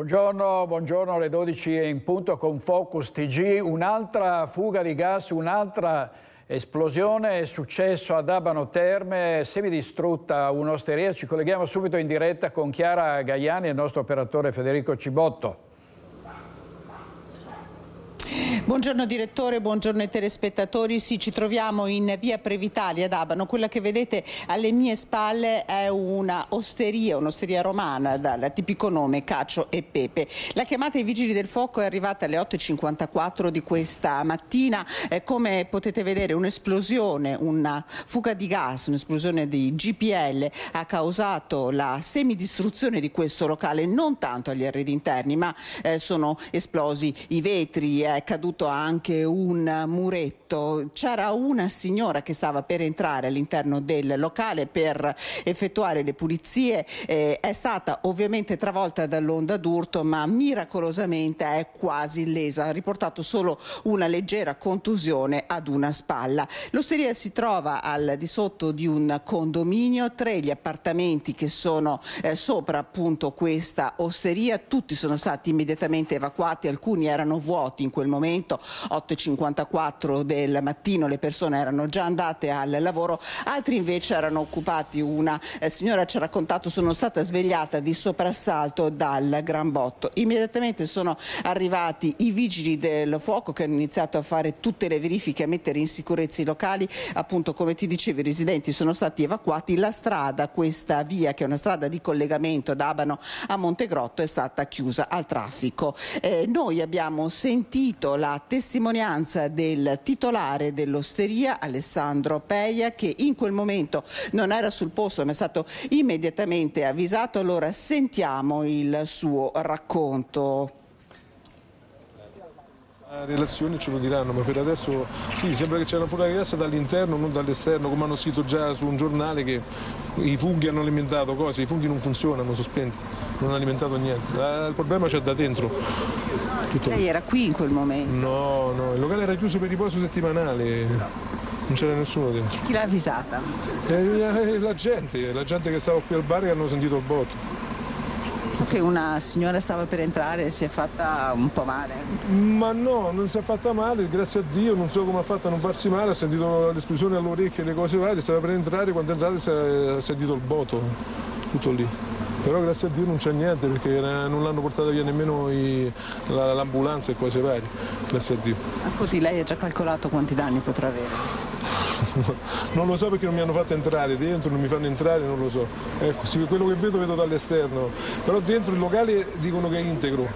Buongiorno, buongiorno alle 12 in punto con Focus TG. Un'altra fuga di gas, un'altra esplosione è successo ad Abano Terme, semidistrutta un'osteria. Ci colleghiamo subito in diretta con Chiara Gaiani e il nostro operatore Federico Cibotto. Buongiorno direttore, buongiorno ai telespettatori. Sì, ci troviamo in via Previtali ad Abano. Quella che vedete alle mie spalle è una osteria, un'osteria romana dal tipico nome Cacio e Pepe. La chiamata ai vigili del fuoco è arrivata alle 8.54 di questa mattina. Eh, come potete vedere un'esplosione, una fuga di gas, un'esplosione di GPL ha causato la semidistruzione di questo locale, non tanto agli arredi interni, ma eh, sono esplosi i vetri, è caduto sotto anche un muretto. C'era una signora che stava per entrare all'interno del locale per effettuare le pulizie, eh, è stata ovviamente travolta dall'onda d'urto ma miracolosamente è quasi illesa, ha riportato solo una leggera contusione ad una spalla. L'osteria si trova al di sotto di un condominio, tre gli appartamenti che sono eh, sopra appunto questa osteria, tutti sono stati immediatamente evacuati, alcuni erano vuoti in quel momento 8.54 del mattino le persone erano già andate al lavoro, altri invece erano occupati. Una eh, signora ci ha raccontato sono stata svegliata di soprassalto dal gran botto. Immediatamente sono arrivati i vigili del fuoco che hanno iniziato a fare tutte le verifiche, a mettere in sicurezza i locali. Appunto, come ti dicevo, i residenti sono stati evacuati. La strada, questa via che è una strada di collegamento da Abano a Montegrotto, è stata chiusa al traffico. Eh, noi abbiamo sentito la la testimonianza del titolare dell'osteria Alessandro Peia che in quel momento non era sul posto ma è stato immediatamente avvisato. Allora sentiamo il suo racconto. La relazione ce lo diranno, ma per adesso sì, sembra che c'è una fuga di gas dall'interno, non dall'esterno, come hanno scritto già su un giornale che i funghi hanno alimentato cose, i funghi non funzionano, sono spenti non ha alimentato niente. Eh, il problema c'è da dentro. Tutto Lei era qui in quel momento? No, no, il locale era chiuso per riposo settimanale. Non c'era nessuno dentro. Chi l'ha avvisata? Eh, la gente, la gente che stava qui al bar che hanno sentito il botto. So che una signora stava per entrare e si è fatta un po' male. Ma no, non si è fatta male, grazie a Dio, non so come ha fatto a non farsi male, ha sentito l'esplosione all'orecchio e le cose varie, stava per entrare, quando è entrata si è sentito il botto, tutto lì però grazie a Dio non c'è niente perché non l'hanno portata via nemmeno l'ambulanza e cose varie, grazie a Dio. Ascolti, lei ha già calcolato quanti danni potrà avere? non lo so perché non mi hanno fatto entrare dentro, non mi fanno entrare, non lo so. Ecco, quello che vedo vedo dall'esterno, però dentro il locale dicono che è integro,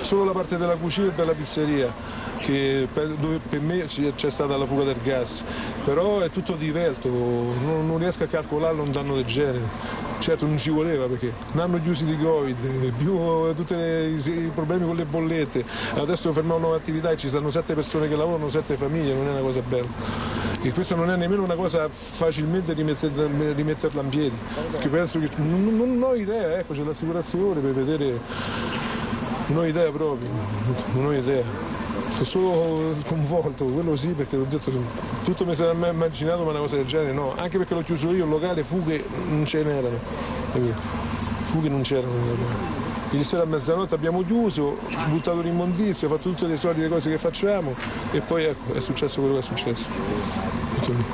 solo la parte della cucina e della pizzeria che per, dove per me c'è stata la fuga del gas, però è tutto diverso, non, non riesco a calcolarlo un danno del genere. Certo non ci voleva perché un anno chiusi di Covid, eh, più eh, tutti i problemi con le bollette, adesso fermano l'attività e ci saranno sette persone che lavorano, sette famiglie, non è una cosa bella. E questa non è nemmeno una cosa facilmente rimetterla, rimetterla in piedi, perché penso che non, non ho idea, ecco c'è l'assicurazione per vedere, non ho idea proprio, non ho idea. Sono solo sconvolto, quello sì, perché ho detto tutto mi sarà mai immaginato, ma una cosa del genere no. Anche perché l'ho chiuso io, il locale fughe non ce n'erano. Fughe non c'erano. Ieri sera a mezzanotte abbiamo chiuso, buttato l'immondizia, fatto tutte le solite cose che facciamo e poi ecco, è successo quello che è successo. Tutto lì.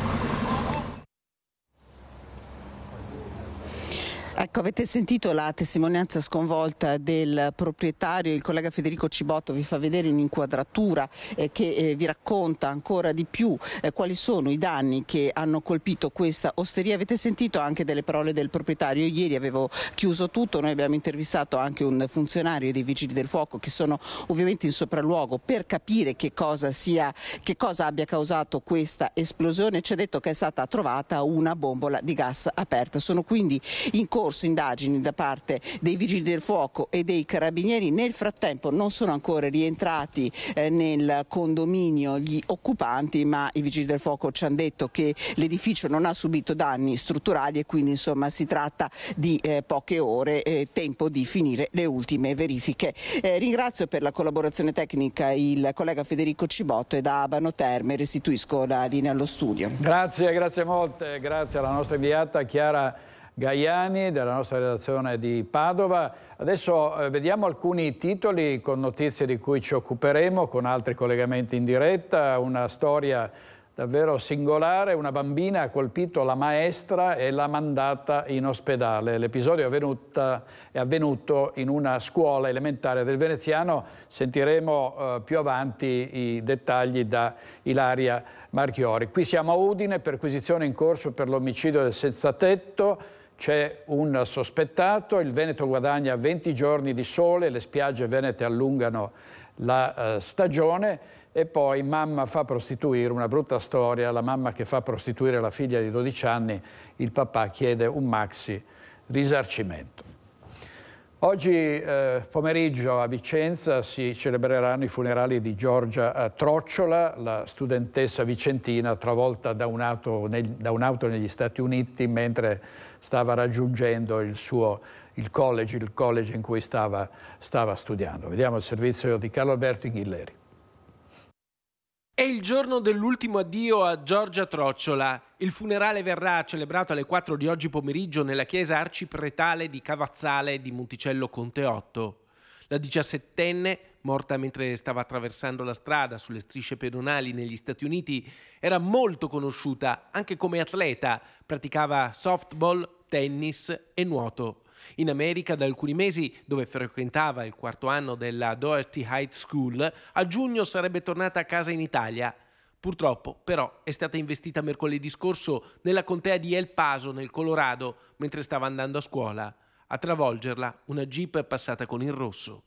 Ecco, avete sentito la testimonianza sconvolta del proprietario, il collega Federico Cibotto vi fa vedere un'inquadratura eh, che eh, vi racconta ancora di più eh, quali sono i danni che hanno colpito questa osteria. Avete sentito anche delle parole del proprietario. ieri avevo chiuso tutto, noi abbiamo intervistato anche un funzionario dei Vigili del Fuoco che sono ovviamente in sopralluogo per capire che cosa, sia, che cosa abbia causato questa esplosione. Ci ha detto che è stata trovata una bombola di gas aperta. Sono quindi in corso corso indagini da parte dei vigili del fuoco e dei carabinieri. Nel frattempo non sono ancora rientrati eh, nel condominio gli occupanti, ma i vigili del fuoco ci hanno detto che l'edificio non ha subito danni strutturali e quindi insomma si tratta di eh, poche ore, eh, tempo di finire le ultime verifiche. ringrazio per la collaborazione tecnica il collega Federico Cibotto e da Abano Terme restituisco la linea allo studio. Grazie, grazie molte, grazie alla nostra inviata Chiara Gaiani della nostra redazione di Padova. Adesso eh, vediamo alcuni titoli con notizie di cui ci occuperemo, con altri collegamenti in diretta, una storia davvero singolare, una bambina ha colpito la maestra e l'ha mandata in ospedale. L'episodio è, è, avvenuto in una scuola elementare del Veneziano, sentiremo eh, più avanti i dettagli da Ilaria Marchiori. Qui siamo a Udine, perquisizione in corso per l'omicidio del senzatetto, c'è un sospettato, il Veneto guadagna 20 giorni di sole, le spiagge venete allungano la eh, stagione e poi mamma fa prostituire, una brutta storia, la mamma che fa prostituire la figlia di 12 anni, il papà chiede un maxi risarcimento. Oggi eh, pomeriggio a Vicenza si celebreranno i funerali di Giorgia eh, Trocciola, la studentessa vicentina travolta da un'auto un negli Stati Uniti mentre stava raggiungendo il suo il college, il college in cui stava, stava studiando. Vediamo il servizio di Carlo Alberto Inghilleri. È il giorno dell'ultimo addio a Giorgia Trocciola. Il funerale verrà celebrato alle 4 di oggi pomeriggio nella chiesa arcipretale di Cavazzale di Monticello Conte 8. La diciassettenne, morta mentre stava attraversando la strada sulle strisce pedonali negli Stati Uniti, era molto conosciuta anche come atleta, praticava softball, tennis e nuoto. In America da alcuni mesi, dove frequentava il quarto anno della Doherty High School, a giugno sarebbe tornata a casa in Italia. Purtroppo, però, è stata investita mercoledì scorso nella contea di El Paso, nel Colorado, mentre stava andando a scuola. A travolgerla una jeep è passata con il rosso.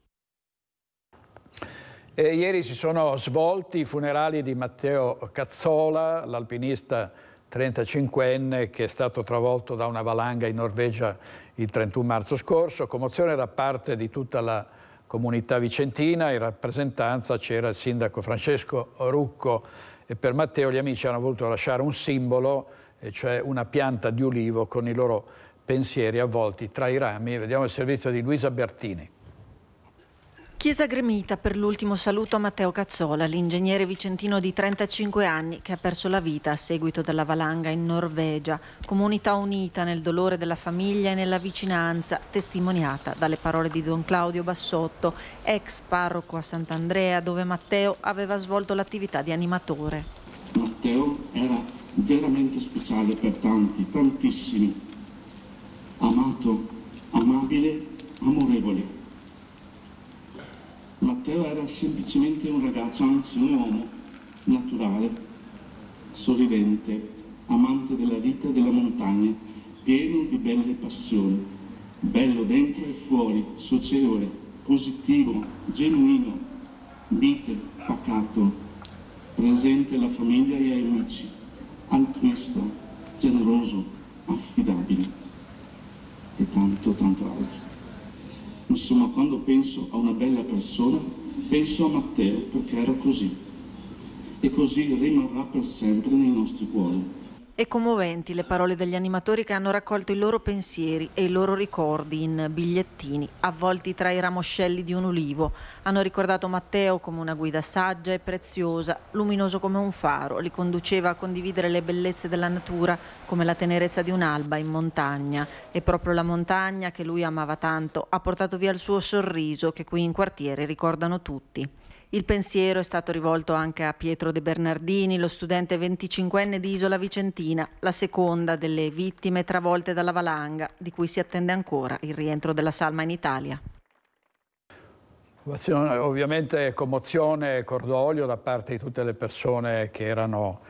E ieri si sono svolti i funerali di Matteo Cazzola, l'alpinista 35enne che è stato travolto da una valanga in Norvegia il 31 marzo scorso, commozione da parte di tutta la comunità vicentina, in rappresentanza c'era il sindaco Francesco Rucco e per Matteo gli amici hanno voluto lasciare un simbolo, cioè una pianta di ulivo con i loro pensieri avvolti tra i rami. Vediamo il servizio di Luisa Bertini. Chiesa gremita per l'ultimo saluto a Matteo Cazzola, l'ingegnere vicentino di 35 anni che ha perso la vita a seguito della valanga in Norvegia. Comunità unita nel dolore della famiglia e nella vicinanza, testimoniata dalle parole di Don Claudio Bassotto, ex parroco a Sant'Andrea, dove Matteo aveva svolto l'attività di animatore. Matteo era veramente speciale per tanti, tantissimi. Amato, amabile, amorevole Matteo era semplicemente un ragazzo, anzi un uomo, naturale, sorridente, amante della vita e della montagna, pieno di belle passioni, bello dentro e fuori, socievole, positivo, genuino, mite, pacato, presente alla famiglia e ai amici, altruista, generoso, affidabile e tanto tanto altro. Insomma, quando penso a una bella persona, penso a Matteo perché era così. E così rimarrà per sempre nei nostri cuori e commoventi le parole degli animatori che hanno raccolto i loro pensieri e i loro ricordi in bigliettini avvolti tra i ramoscelli di un ulivo. Hanno ricordato Matteo come una guida saggia e preziosa, luminoso come un faro, li conduceva a condividere le bellezze della natura come la tenerezza di un'alba in montagna e proprio la montagna che lui amava tanto ha portato via il suo sorriso che qui in quartiere ricordano tutti. Il pensiero è stato rivolto anche a Pietro De Bernardini, lo studente 25enne di Isola Vicentina, la seconda delle vittime travolte dalla valanga, di cui si attende ancora il rientro della salma in Italia. Ovviamente commozione e cordoglio da parte di tutte le persone che, erano,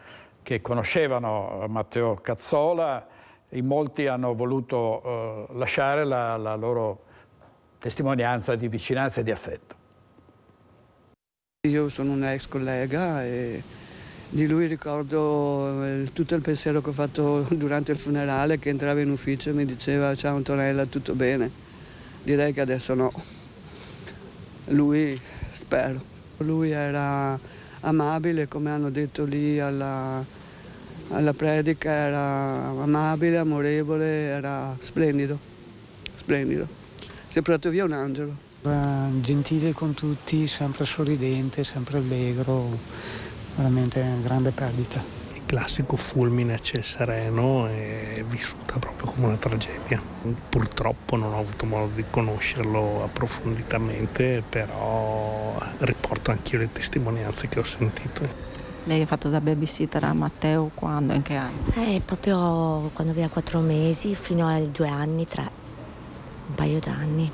che conoscevano Matteo Cazzola. In molti hanno voluto eh, lasciare la, la loro testimonianza di vicinanza e di affetto. Io sono un ex collega e di lui ricordo eh, tutto il pensiero che ho fatto durante il funerale che entrava in ufficio e mi diceva ciao Antonella tutto bene, direi che adesso no. Lui spero, lui era amabile come hanno detto lì alla, alla predica, era amabile, amorevole, era splendido, splendido. Si è portato via un angelo. Gentile con tutti, sempre sorridente, sempre allegro, veramente una grande perdita. Il classico fulmine a ciel sereno è vissuta proprio come una tragedia. Purtroppo non ho avuto modo di conoscerlo approfonditamente, però riporto anch'io le testimonianze che ho sentito. Lei ha fatto da babysitter a Matteo quando? In che anno? Eh, proprio quando aveva quattro mesi fino ai due anni, tre, un paio d'anni.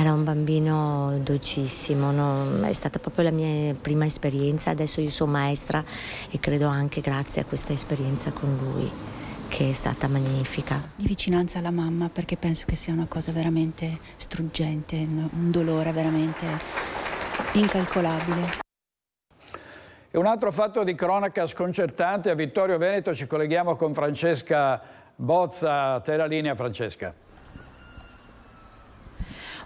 Era un bambino dolcissimo, no? è stata proprio la mia prima esperienza, adesso io sono maestra e credo anche grazie a questa esperienza con lui che è stata magnifica. Di vicinanza alla mamma perché penso che sia una cosa veramente struggente, un dolore veramente incalcolabile. E un altro fatto di cronaca sconcertante a Vittorio Veneto, ci colleghiamo con Francesca Bozza, te la linea Francesca.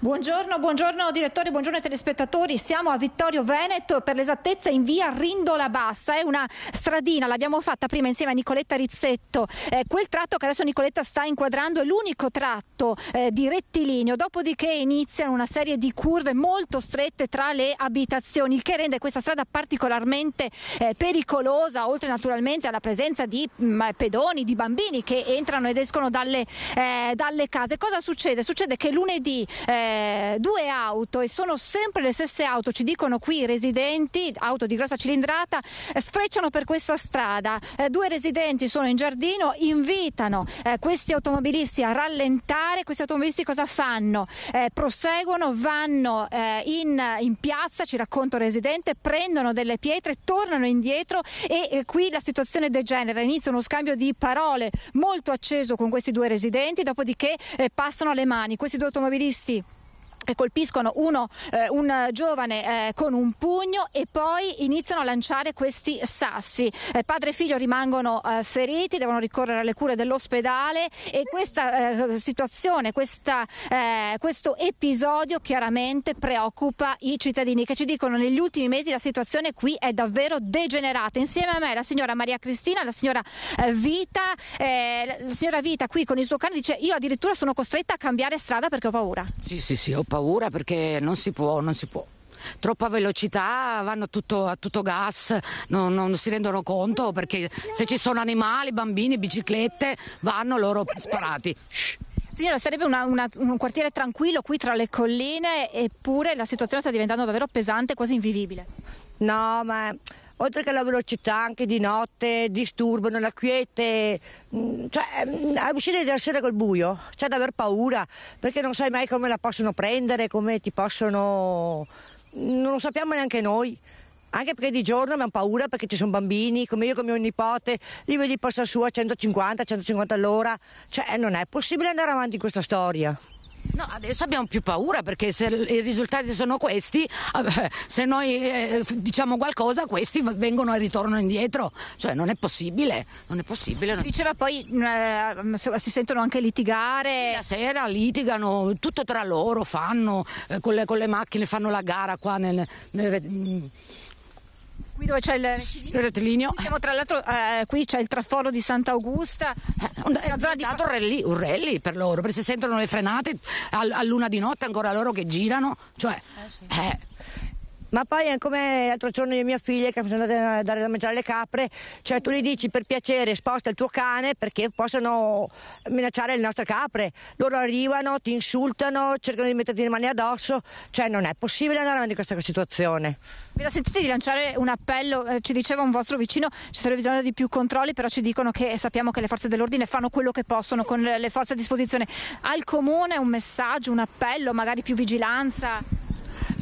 Buongiorno, buongiorno direttore, buongiorno telespettatori. Siamo a Vittorio Veneto, per l'esattezza in via Rindola Bassa. È una stradina, l'abbiamo fatta prima insieme a Nicoletta Rizzetto. Eh, quel tratto che adesso Nicoletta sta inquadrando è l'unico tratto eh, di rettilineo, dopodiché iniziano una serie di curve molto strette tra le abitazioni, il che rende questa strada particolarmente eh, pericolosa, oltre naturalmente alla presenza di mh, mm, pedoni, di bambini che entrano ed escono dalle, eh, dalle case. Cosa succede? Succede che lunedì eh, eh, due auto e sono sempre le stesse auto, ci dicono qui i residenti, auto di grossa cilindrata, eh, sfrecciano per questa strada. Eh, due residenti sono in giardino, invitano eh, questi automobilisti a rallentare. Questi automobilisti cosa fanno? Eh, proseguono, vanno in, in, piazza, ci racconta un residente, prendono delle pietre, tornano indietro e qui la situazione degenera. Inizia uno scambio di parole molto acceso con questi due residenti, dopodiché passano alle mani. Questi due automobilisti colpiscono uno, eh, un giovane eh, con un pugno e poi iniziano a lanciare questi sassi. Eh, padre e figlio rimangono eh, feriti, devono ricorrere alle cure dell'ospedale e questa eh, situazione, questa, eh, questo episodio chiaramente preoccupa i cittadini che ci dicono negli ultimi mesi la situazione qui è davvero degenerata. Insieme a me la signora Maria Cristina, la signora Vita, la signora Vita qui con il suo cane dice io addirittura sono costretta a cambiare strada perché ho paura. Sì, sì, sì, ho paura perché non si può, non si può. Troppa velocità, vanno tutto, a tutto gas, non, non si rendono conto perché se ci sono animali, bambini, biciclette, vanno loro sparati. Signora, sarebbe una, una, un quartiere tranquillo qui tra le colline, eppure la situazione sta diventando davvero pesante, quasi invivibile. No, ma oltre che la velocità anche di notte, disturbano la quiete, mm, cioè uscire dalla sera col buio, c'è cioè, da aver paura perché non sai mai come la possono prendere, come ti possono... non lo sappiamo neanche noi. Anche perché di giorno abbiamo paura perché ci sono bambini, come io con mio nipote, li vedi passare su a 150, 150 all'ora. Cioè non è possibile andare avanti in questa storia. No, adesso abbiamo più paura perché se i risultati sono questi, se noi eh, diciamo qualcosa, questi vengono e ritorno indietro. Cioè non è possibile, non è possibile. Si diceva poi eh, si sentono anche litigare. La sera litigano tutto tra loro, fanno eh, con, le, con, le, macchine, fanno la gara qua nel, nel mm, qui dove c'è il, il rettilineo. Siamo tra l'altro, eh, qui c'è il traforo di Sant'Augusta, è eh, una zona di... Un rally, un rally per loro, perché se sentono le frenate a, luna di notte ancora loro che girano, cioè... Eh sì. eh, ma poi è come l'altro giorno io e mia figlia che sono andate a dare da mangiare le capre, cioè tu gli dici per piacere sposta il tuo cane perché possono minacciare le nostre capre. Loro arrivano, ti insultano, cercano di metterti le mani addosso, cioè non è possibile andare avanti in questa situazione. Vi la sentite di lanciare un appello? Eh, ci diceva un vostro vicino ci sarebbe bisogno di più controlli, però ci dicono che sappiamo che le forze dell'ordine fanno quello che possono con le forze a disposizione. Al comune un messaggio, un appello, magari più vigilanza?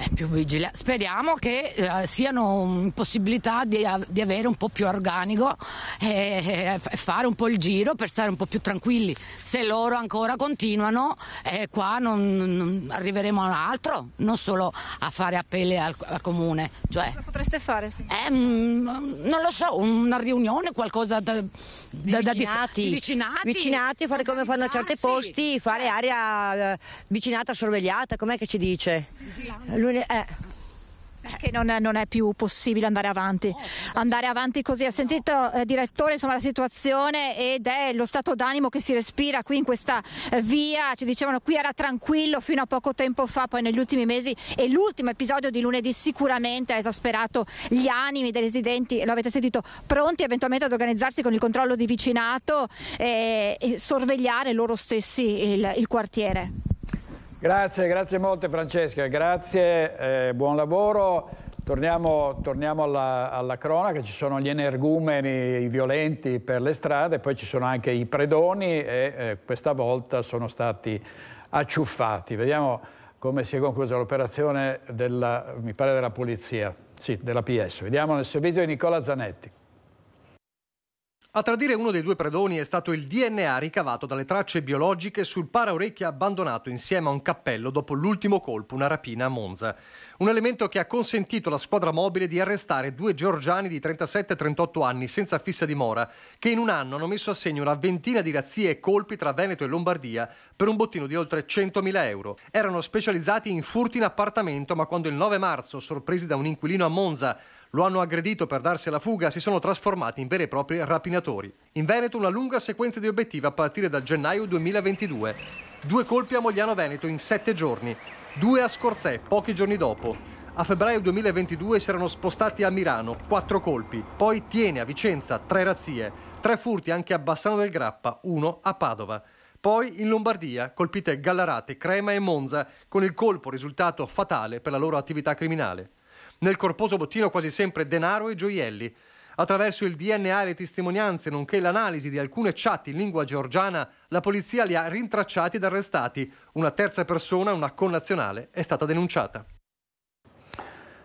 più vigilati. Speriamo che eh, siano possibilità di, di, avere un po' più organico e, e, fare un po' il giro per stare un po' più tranquilli. Se loro ancora continuano, eh, qua non, non arriveremo ad altro, non solo a fare appelli al, al comune. Cioè, Cosa potreste fare? Eh, non lo so, una riunione, qualcosa da, da, da dif- di vicinati. vicinati. fare come fanno a certi posti, fare eh. aria eh, vicinata sorvegliata, com'è che ci dice? Sì, sì è, Eh. Perché non, non, è più possibile andare avanti. Oh, andare avanti così. Ha sentito, eh, direttore, insomma, la situazione ed è lo stato d'animo che si respira qui in questa eh, via. Ci dicevano qui era tranquillo fino a poco tempo fa, poi negli ultimi mesi e l'ultimo episodio di lunedì sicuramente ha esasperato gli animi dei residenti, lo avete sentito, pronti eventualmente ad organizzarsi con il controllo di vicinato e, eh, e sorvegliare loro stessi il, il quartiere. Grazie, grazie molte Francesca, grazie, eh, buon lavoro. Torniamo, torniamo alla, alla, cronaca, ci sono gli energumeni, i violenti per le strade, poi ci sono anche i predoni e eh, questa volta sono stati acciuffati. Vediamo come si è conclusa l'operazione della, della, polizia, sì, della PS. Vediamo nel servizio di Nicola Zanetti. A tradire uno dei due predoni è stato il DNA ricavato dalle tracce biologiche sul paraorecchia abbandonato insieme a un cappello dopo l'ultimo colpo, una rapina a Monza. Un elemento che ha consentito alla squadra mobile di arrestare due georgiani di 37 e 38 anni senza fissa dimora, che in un anno hanno messo a segno una ventina di razzie e colpi tra Veneto e Lombardia per un bottino di oltre 100.000 euro. Erano specializzati in furti in appartamento, ma quando il 9 marzo, sorpresi da un inquilino a Monza, lo hanno aggredito per darsi alla fuga, si sono trasformati in veri e propri rapinatori. In Veneto una lunga sequenza di obiettivi a partire dal gennaio 2022. Due colpi a Mogliano Veneto in sette giorni, due a Scorzè pochi giorni dopo. A febbraio 2022 si erano spostati a Milano, quattro colpi, poi Tiene a Vicenza, tre razzie, tre furti anche a Bassano del Grappa, uno a Padova. Poi in Lombardia colpite Gallarate, Crema e Monza con il colpo risultato fatale per la loro attività criminale. Nel corposo bottino quasi sempre denaro e gioielli. Attraverso il DNA e le testimonianze, nonché l'analisi di alcune chat in lingua georgiana, la polizia li ha rintracciati ed arrestati. Una terza persona, una connazionale, è stata denunciata.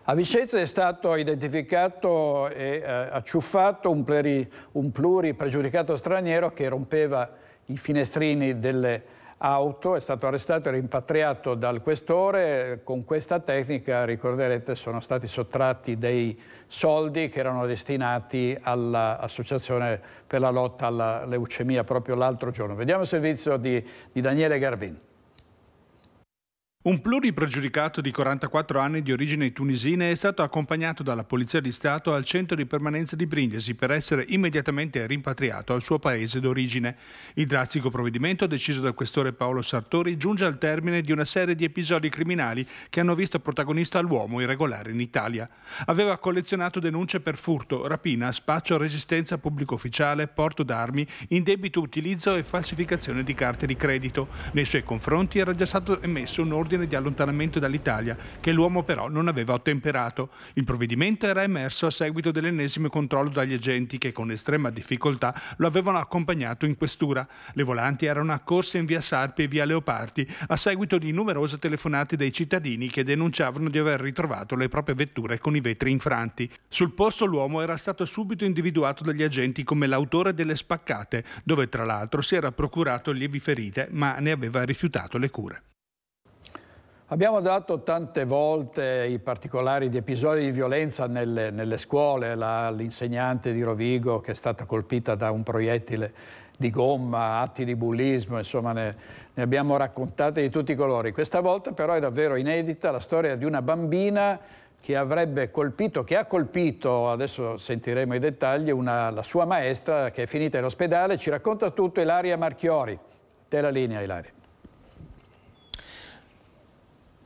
A Vicenza è stato identificato e eh, acciuffato un, pluri, un pluripregiudicato straniero che rompeva i finestrini delle auto, è stato arrestato e rimpatriato dal questore, con questa tecnica ricorderete sono stati sottratti dei soldi che erano destinati all'Associazione per la lotta alla leucemia proprio l'altro giorno. Vediamo il servizio di, di Daniele Garbin. Un pluripregiudicato di 44 anni di origine tunisina è stato accompagnato dalla Polizia di Stato al centro di permanenza di Brindisi per essere immediatamente rimpatriato al suo paese d'origine. Il drastico provvedimento deciso dal questore Paolo Sartori giunge al termine di una serie di episodi criminali che hanno visto protagonista l'uomo irregolare in Italia. Aveva collezionato denunce per furto, rapina, spaccio, resistenza pubblico ufficiale, porto d'armi, indebito utilizzo e falsificazione di carte di credito. Nei suoi confronti era già stato emesso un ordine ordine di allontanamento dall'Italia, che l'uomo però non aveva ottemperato. Il provvedimento era emerso a seguito dell'ennesimo controllo dagli agenti che con estrema difficoltà lo avevano accompagnato in questura. Le volanti erano accorse in via Sarpi e via Leopardi a seguito di numerose telefonate dei cittadini che denunciavano di aver ritrovato le proprie vetture con i vetri infranti. Sul posto l'uomo era stato subito individuato dagli agenti come l'autore delle spaccate, dove tra l'altro si era procurato lievi ferite, ma ne aveva rifiutato le cure. Abbiamo dato tante volte i particolari di episodi di violenza nelle, nelle scuole, l'insegnante di Rovigo che è stata colpita da un proiettile di gomma, atti di bullismo, insomma ne, ne abbiamo raccontate di tutti i colori. Questa volta però è davvero inedita la storia di una bambina che avrebbe colpito, che ha colpito, adesso sentiremo i dettagli, una, la sua maestra che è finita in ospedale, ci racconta tutto Ilaria Marchiori. Te la linea Ilaria.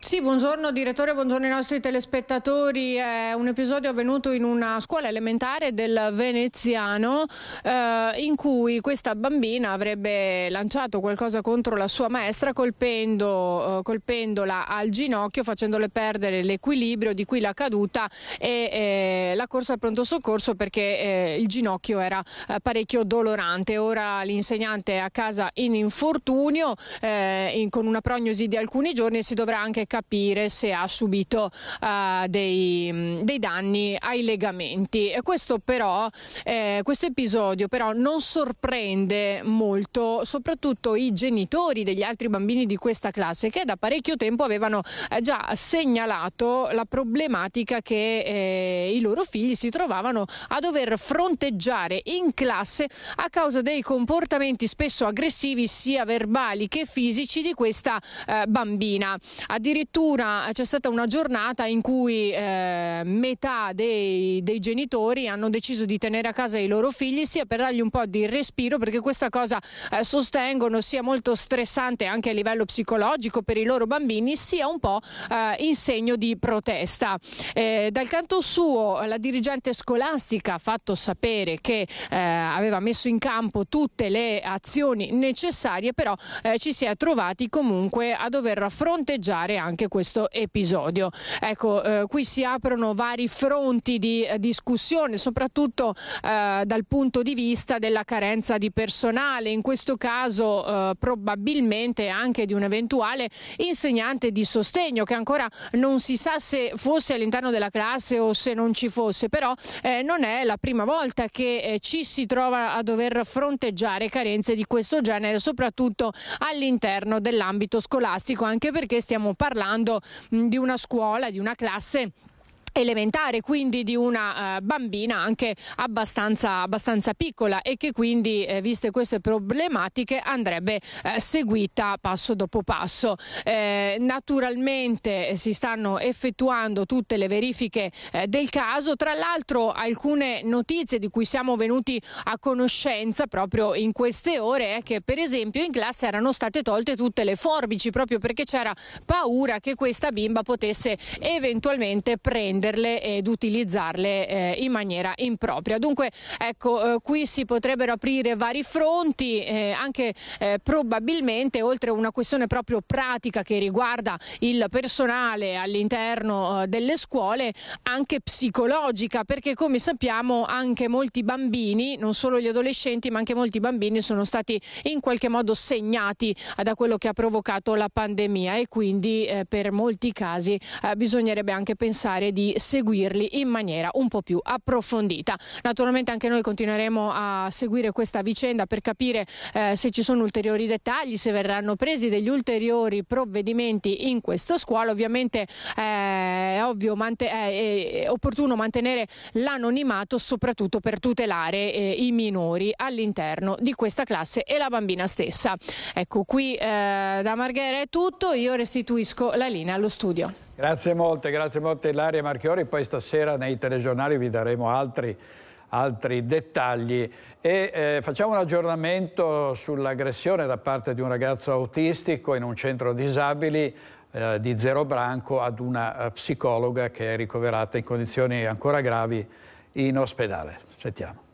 Sì, buongiorno direttore, buongiorno ai nostri telespettatori. È un episodio avvenuto in una scuola elementare del veneziano eh, in cui questa bambina avrebbe lanciato qualcosa contro la sua maestra colpendo, eh, colpendola al ginocchio facendole perdere l'equilibrio, di cui la caduta e eh, la corsa al pronto soccorso perché eh, il ginocchio era eh, parecchio dolorante. Ora l'insegnante è a casa in infortunio eh, in, con una prognosi di alcuni giorni e si dovrà anche capire se ha subito uh, dei, dei, danni ai legamenti. E questo però, eh, questo episodio però non sorprende molto, soprattutto i genitori degli altri bambini di questa classe che da parecchio tempo avevano eh, già segnalato la problematica che eh, i loro figli si trovavano a dover fronteggiare in classe a causa dei comportamenti spesso aggressivi sia verbali che fisici di questa eh, bambina. Addir addirittura c'è stata una giornata in cui eh, metà dei, dei, genitori hanno deciso di tenere a casa i loro figli sia per dargli un po' di respiro perché questa cosa eh, sostengono sia molto stressante anche a livello psicologico per i loro bambini sia un po' eh, in segno di protesta. Eh, dal canto suo la dirigente scolastica ha fatto sapere che eh, aveva messo in campo tutte le azioni necessarie però eh, ci si è trovati comunque a dover fronteggiare anche anche questo episodio. Ecco, eh, qui si aprono vari fronti di eh, discussione, soprattutto eh, dal punto di vista della carenza di personale, in questo caso eh, probabilmente anche di un eventuale insegnante di sostegno che ancora non si sa se fosse all'interno della classe o se non ci fosse, però eh, non è la prima volta che eh, ci si trova a dover fronteggiare carenze di questo genere, soprattutto all'interno dell'ambito scolastico, anche perché stiamo parlando parlando mh, di una scuola, di una classe elementare quindi di una uh, bambina anche abbastanza, abbastanza, piccola e che quindi eh, viste queste problematiche andrebbe eh, seguita passo dopo passo. Eh, naturalmente eh, si stanno effettuando tutte le verifiche eh, del caso, tra l'altro alcune notizie di cui siamo venuti a conoscenza proprio in queste ore è che per esempio in classe erano state tolte tutte le forbici proprio perché c'era paura che questa bimba potesse eventualmente prendere venderle ed utilizzarle eh, in maniera impropria. Dunque ecco eh, qui si potrebbero aprire vari fronti, eh, anche eh, probabilmente oltre a una questione proprio pratica che riguarda il personale all'interno eh, delle scuole, anche psicologica, perché come sappiamo anche molti bambini, non solo gli adolescenti, ma anche molti bambini sono stati in qualche modo segnati da quello che ha provocato la pandemia e quindi eh, per molti casi bisognerebbe anche pensare di seguirli in maniera un po' più approfondita. Naturalmente anche noi continueremo a seguire questa vicenda per capire eh, se ci sono ulteriori dettagli, se verranno presi degli ulteriori provvedimenti in questo scuola. Ovviamente eh, è, ovvio, eh, è, opportuno mantenere l'anonimato soprattutto per tutelare eh, i minori all'interno di questa classe e la bambina stessa. Ecco, qui eh, da Marghera è tutto, io restituisco la linea allo studio. Grazie molte, grazie molte Ilaria Marchiori, poi stasera nei telegiornali vi daremo altri, altri dettagli e eh, facciamo un aggiornamento sull'aggressione da parte di un ragazzo autistico in un centro disabili eh, di Zero Branco ad una eh, psicologa che è ricoverata in condizioni ancora gravi in ospedale. Sentiamo.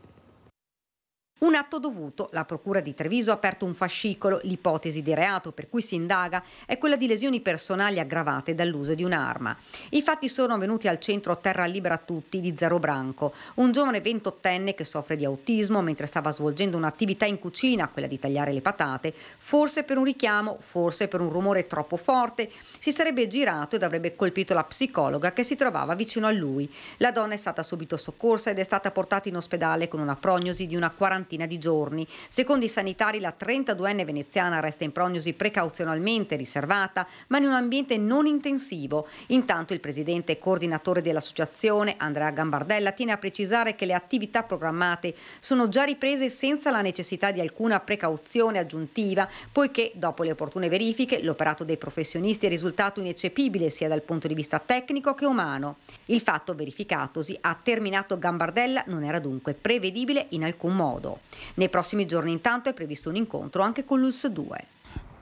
Un atto dovuto. La Procura di Treviso ha aperto un fascicolo. L'ipotesi di reato per cui si indaga è quella di lesioni personali aggravate dall'uso di un'arma. I fatti sono avvenuti al centro Terra Libera Tutti di Zero Branco. Un giovane ventottenne che soffre di autismo mentre stava svolgendo un'attività in cucina, quella di tagliare le patate, forse per un richiamo, forse per un rumore troppo forte, si sarebbe girato ed avrebbe colpito la psicologa che si trovava vicino a lui. La donna è stata subito soccorsa ed è stata portata in ospedale con una prognosi di una quarantina trentina di giorni. Secondo i sanitari la 32enne veneziana resta in prognosi precauzionalmente riservata, ma in un ambiente non intensivo. Intanto il presidente e coordinatore dell'associazione, Andrea Gambardella, tiene a precisare che le attività programmate sono già riprese senza la necessità di alcuna precauzione aggiuntiva, poiché dopo le opportune verifiche l'operato dei professionisti è risultato ineccepibile sia dal punto di vista tecnico che umano. Il fatto verificatosi ha terminato Gambardella non era dunque prevedibile in alcun modo. Nei prossimi giorni intanto è previsto un incontro anche con l'ULS 2.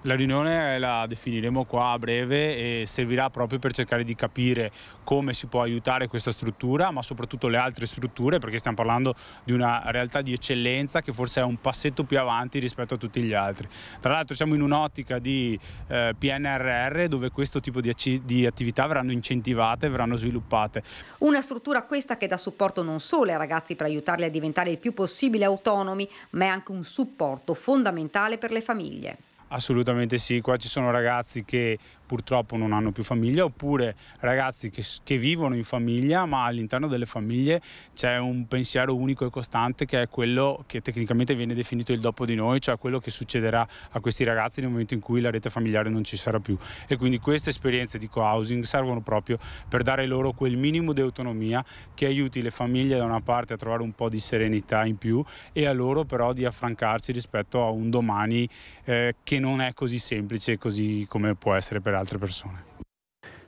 La riunione eh, la definiremo qua a breve e servirà proprio per cercare di capire come si può aiutare questa struttura, ma soprattutto le altre strutture, perché stiamo parlando di una realtà di eccellenza che forse è un passetto più avanti rispetto a tutti gli altri. Tra l'altro siamo in un'ottica di eh, PNRR dove questo tipo di, di attività verranno incentivate, verranno sviluppate. Una struttura questa che dà supporto non solo ai ragazzi per aiutarli a diventare il più possibile autonomi, ma è anche un supporto fondamentale per le famiglie. Assolutamente sì, qua ci sono ragazzi che purtroppo non hanno più famiglia oppure ragazzi che, che vivono in famiglia ma all'interno delle famiglie c'è un pensiero unico e costante che è quello che tecnicamente viene definito il dopo di noi, cioè quello che succederà a questi ragazzi nel momento in cui la rete familiare non ci sarà più e quindi queste esperienze di co-housing servono proprio per dare loro quel minimo di autonomia che aiuti le famiglie da una parte a trovare un po' di serenità in più e a loro però di affrancarsi rispetto a un domani eh, che non è così semplice così come può essere per altri altre persone.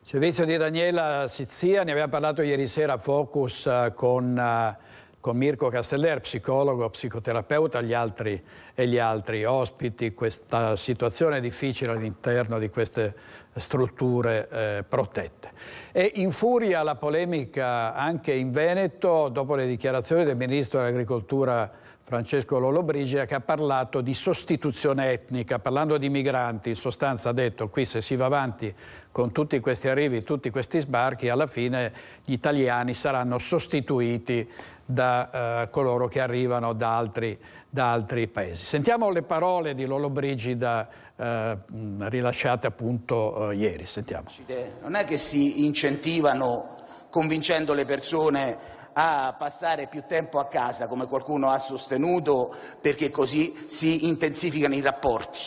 Servizio di Daniela Sizia, ne abbiamo parlato ieri sera a Focus eh, con, eh, con Mirko Casteller, psicologo, psicoterapeuta gli altri, e gli altri ospiti, questa situazione difficile all'interno di queste strutture eh, protette. E in furia la polemica anche in Veneto dopo le dichiarazioni del Ministro dell'Agricoltura Francesco Lollobrigida che ha parlato di sostituzione etnica, parlando di migranti, in sostanza ha detto qui se si va avanti con tutti questi arrivi, tutti questi sbarchi, alla fine gli italiani saranno sostituiti da eh, coloro che arrivano da altri, da altri, paesi. Sentiamo le parole di Lollobrigida eh, rilasciate appunto eh, ieri, sentiamo. Non è che si incentivano convincendo le persone a passare più tempo a casa, come qualcuno ha sostenuto, perché così si intensificano i rapporti.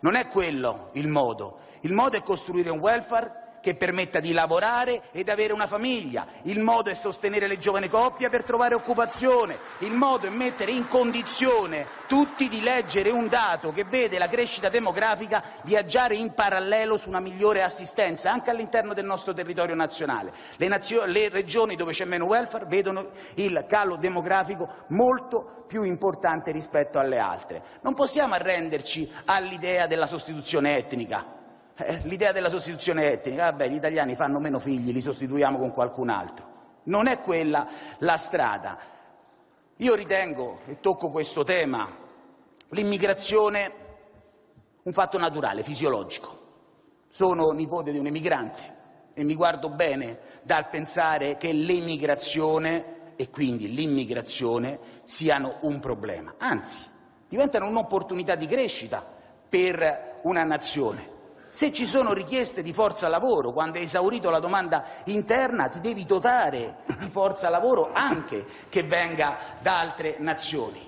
Non è quello il modo. Il modo è costruire un welfare che permetta di lavorare ed avere una famiglia. Il modo è sostenere le giovani coppie per trovare occupazione. Il modo è mettere in condizione tutti di leggere un dato che vede la crescita demografica viaggiare in parallelo su una migliore assistenza anche all'interno del nostro territorio nazionale. Le, nazio- le regioni dove c'è meno welfare vedono il calo demografico molto più importante rispetto alle altre. Non possiamo arrenderci all'idea della sostituzione etnica. Eh, l'idea della sostituzione etnica, vabbè, gli italiani fanno meno figli, li sostituiamo con qualcun altro. Non è quella la strada. Io ritengo, e tocco questo tema, l'immigrazione un fatto naturale, fisiologico. Sono nipote di un emigrante e mi guardo bene dal pensare che l'emigrazione e quindi l'immigrazione siano un problema, anzi diventano un'opportunità di crescita per una nazione. Se ci sono richieste di forza lavoro, quando hai esaurito la domanda interna, ti devi dotare di forza lavoro anche che venga da altre nazioni.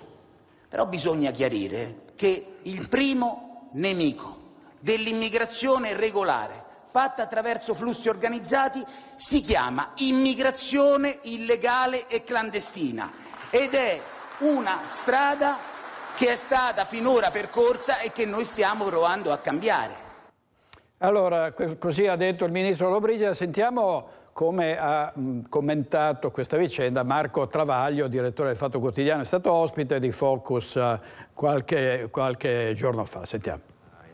Però bisogna chiarire che il primo nemico dell'immigrazione regolare fatta attraverso flussi organizzati si chiama immigrazione illegale e clandestina ed è una strada che è stata finora percorsa e che noi stiamo provando a cambiare. Allora, così ha detto il ministro Lobrigida, sentiamo come ha commentato questa vicenda Marco Travaglio, direttore del Fatto Quotidiano, è stato ospite di Focus eh, qualche, qualche giorno fa. Sentiamo.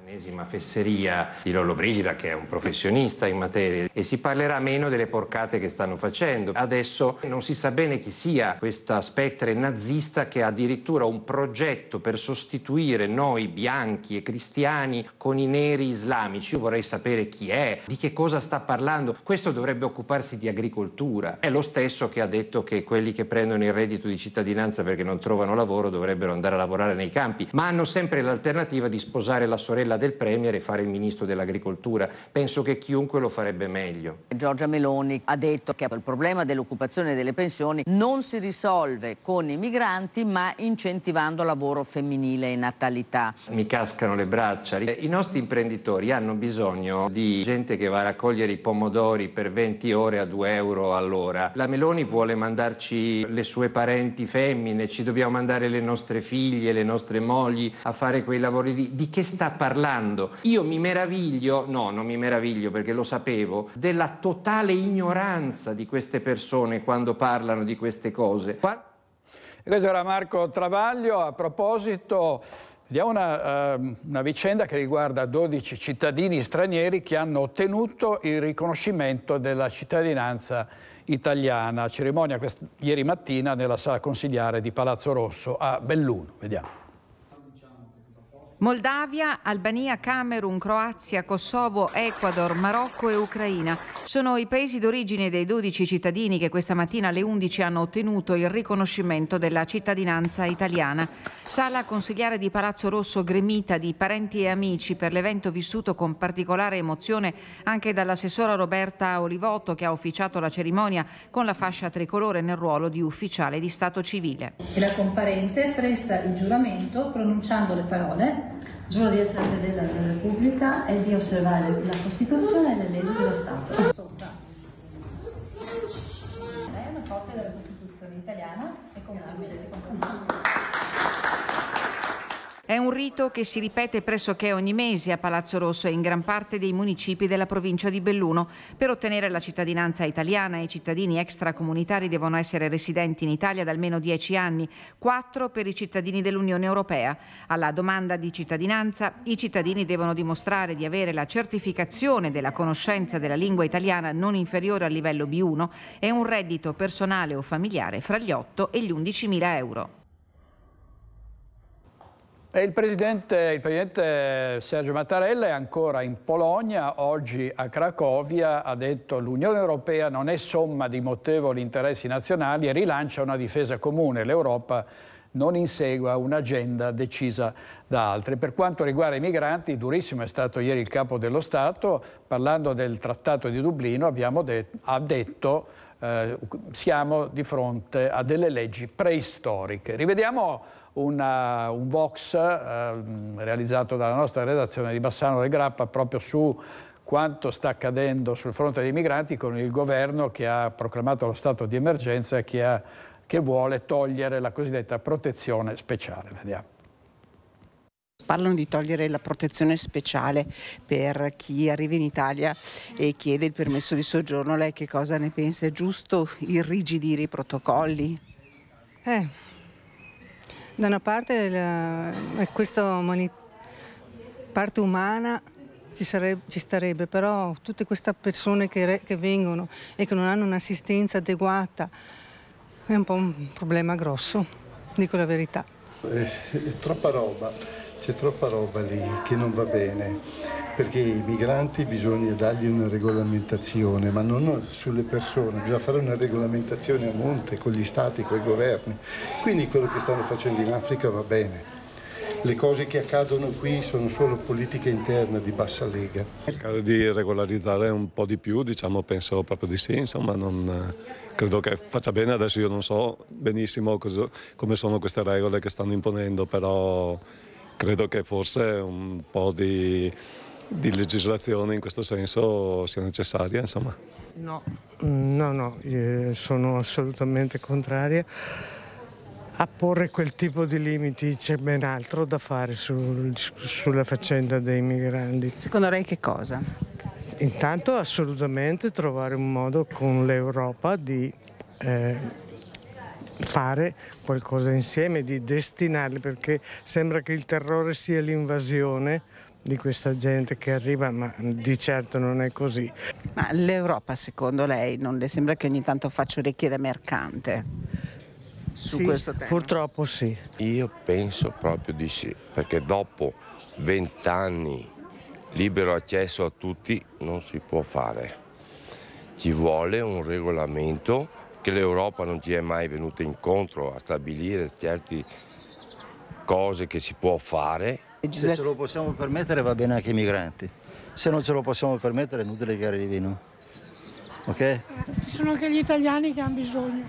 L'ennesima fesseria di Lollobrigida che è un professionista in materia e si parlerà meno delle porcate che stanno facendo. Adesso non si sa bene chi sia questa spettre nazista che ha addirittura un progetto per sostituire noi bianchi e cristiani con i neri islamici. Io vorrei sapere chi è, di che cosa sta parlando. Questo dovrebbe occuparsi di agricoltura. È lo stesso che ha detto che quelli che prendono il reddito di cittadinanza perché non trovano lavoro dovrebbero andare a lavorare nei campi, ma hanno sempre l'alternativa di sposare la sorella quella del Premier e fare il Ministro dell'Agricoltura. Penso che chiunque lo farebbe meglio. Giorgia Meloni ha detto che il problema dell'occupazione delle pensioni non si risolve con i migranti ma incentivando lavoro femminile e natalità. Mi cascano le braccia. I nostri imprenditori hanno bisogno di gente che va a raccogliere i pomodori per 20 ore a 2 euro all'ora. La Meloni vuole mandarci le sue parenti femmine, ci dobbiamo mandare le nostre figlie, le nostre mogli a fare quei lavori lì. Di che sta parlando? parlando. Io mi meraviglio, no, non mi meraviglio perché lo sapevo, della totale ignoranza di queste persone quando parlano di queste cose. Qua... E questo era Marco Travaglio. A proposito, vediamo una, uh, una, vicenda che riguarda 12 cittadini stranieri che hanno ottenuto il riconoscimento della cittadinanza italiana. Cerimonia ieri mattina nella sala consigliare di Palazzo Rosso a Belluno. Vediamo. Moldavia, Albania, Camerun, Croazia, Kosovo, Ecuador, Marocco e Ucraina sono i paesi d'origine dei 12 cittadini che questa mattina alle 11 hanno ottenuto il riconoscimento della cittadinanza italiana. Sala consigliare di Palazzo Rosso gremita di parenti e amici per l'evento vissuto con particolare emozione anche dall'assessora Roberta Olivoto che ha officiato la cerimonia con la fascia tricolore nel ruolo di ufficiale di Stato civile. E la comparente presta il giuramento pronunciando le parole Giuro di essere fedele alla Repubblica e di osservare la Costituzione e le leggi dello Stato. Sopra. È una copia della Costituzione italiana e compatibile con è un rito che si ripete pressoché ogni mese a Palazzo Rosso e in gran parte dei municipi della provincia di Belluno. Per ottenere la cittadinanza italiana i cittadini extracomunitari devono essere residenti in Italia da almeno 10 anni, 4 per i cittadini dell'Unione Europea. Alla domanda di cittadinanza i cittadini devono dimostrare di avere la certificazione della conoscenza della lingua italiana non inferiore al livello B1 e un reddito personale o familiare fra gli 8 e gli 11.000 euro. E il presidente, il presidente, Sergio Mattarella è ancora in Polonia, oggi a Cracovia, ha detto che l'Unione Europea non è somma di notevoli interessi nazionali e rilancia una difesa comune. L'Europa non insegua un'agenda decisa da altri. Per quanto riguarda i migranti, durissimo è stato ieri il capo dello Stato, parlando del Trattato di Dublino, de ha detto eh, siamo di fronte a delle leggi preistoriche. Rivediamo una, eh, un Vox eh, realizzato dalla nostra redazione di Bassano del Grappa proprio su quanto sta accadendo sul fronte dei migranti con il governo che ha proclamato lo stato di emergenza e che, ha, che vuole togliere la cosiddetta protezione speciale. Vediamo parlano di togliere la protezione speciale per chi arriva in Italia e chiede il permesso di soggiorno. Lei che cosa ne pensa? È giusto irrigidire i protocolli? Eh, da una parte la, questa parte umana ci, sarebbe, ci, starebbe, però tutte queste persone che, re, che vengono e che non hanno un'assistenza adeguata è un po' un problema grosso, dico la verità. È, eh, è troppa roba c'è troppa roba lì che non va bene, perché i migranti bisogna dargli una regolamentazione, ma non sulle persone, bisogna fare una regolamentazione a monte con gli stati, con i governi. Quindi quello che stanno facendo in Africa va bene. Le cose che accadono qui sono solo politica interna di bassa lega. Cercare di regolarizzare un po' di più, diciamo, penso proprio di sì, insomma, non, eh, credo che faccia bene. Adesso io non so benissimo cosa, come sono queste regole che stanno imponendo, però Credo che forse un po' di, di legislazione in questo senso sia necessaria, insomma. No, no, no, sono assolutamente contraria a porre quel tipo di limiti, c'è ben altro da fare sul, sulla faccenda dei migranti. Secondo lei che cosa? Intanto assolutamente trovare un modo con l'Europa di eh, fare qualcosa insieme, di destinarli, perché sembra che il terrore sia l'invasione di questa gente che arriva, ma di certo non è così. Ma l'Europa, secondo lei, non le sembra che ogni tanto faccia orecchie da mercante? Su sì, questo tema? Purtroppo sì. Io penso proprio di sì, perché dopo vent'anni libero accesso a tutti non si può fare. Ci vuole un regolamento che l'Europa non ci è mai venuta incontro a stabilire certe cose che si può fare. Se ce lo possiamo permettere va bene anche i migranti, se non ce lo possiamo permettere è inutile che arrivino. Ok? ci sono anche gli italiani che hanno bisogno.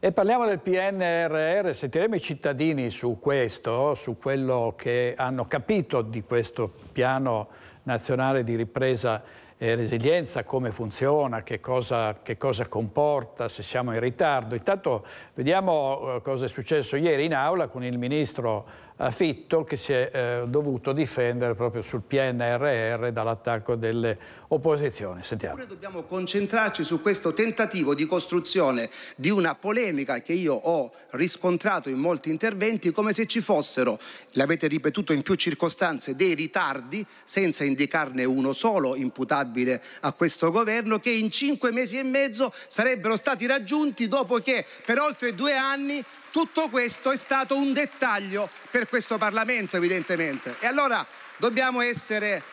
E parliamo del PNRR, sentiremo i cittadini su questo, su quello che hanno capito di questo piano nazionale di ripresa eh, resilienza, come funziona, che cosa, che cosa, comporta, se siamo in ritardo. Intanto vediamo eh, cosa è successo ieri in aula con il ministro Fitto che si è eh, dovuto difendere proprio sul PNRR dall'attacco delle opposizioni. Sentiamo. Pure dobbiamo concentrarci su questo tentativo di costruzione di una polemica che io ho riscontrato in molti interventi come se ci fossero, l'avete ripetuto in più circostanze, dei ritardi senza indicarne uno solo imputabile a questo governo che in cinque mesi e mezzo sarebbero stati raggiunti dopo che per oltre due anni tutto questo è stato un dettaglio per questo Parlamento, evidentemente. E allora dobbiamo essere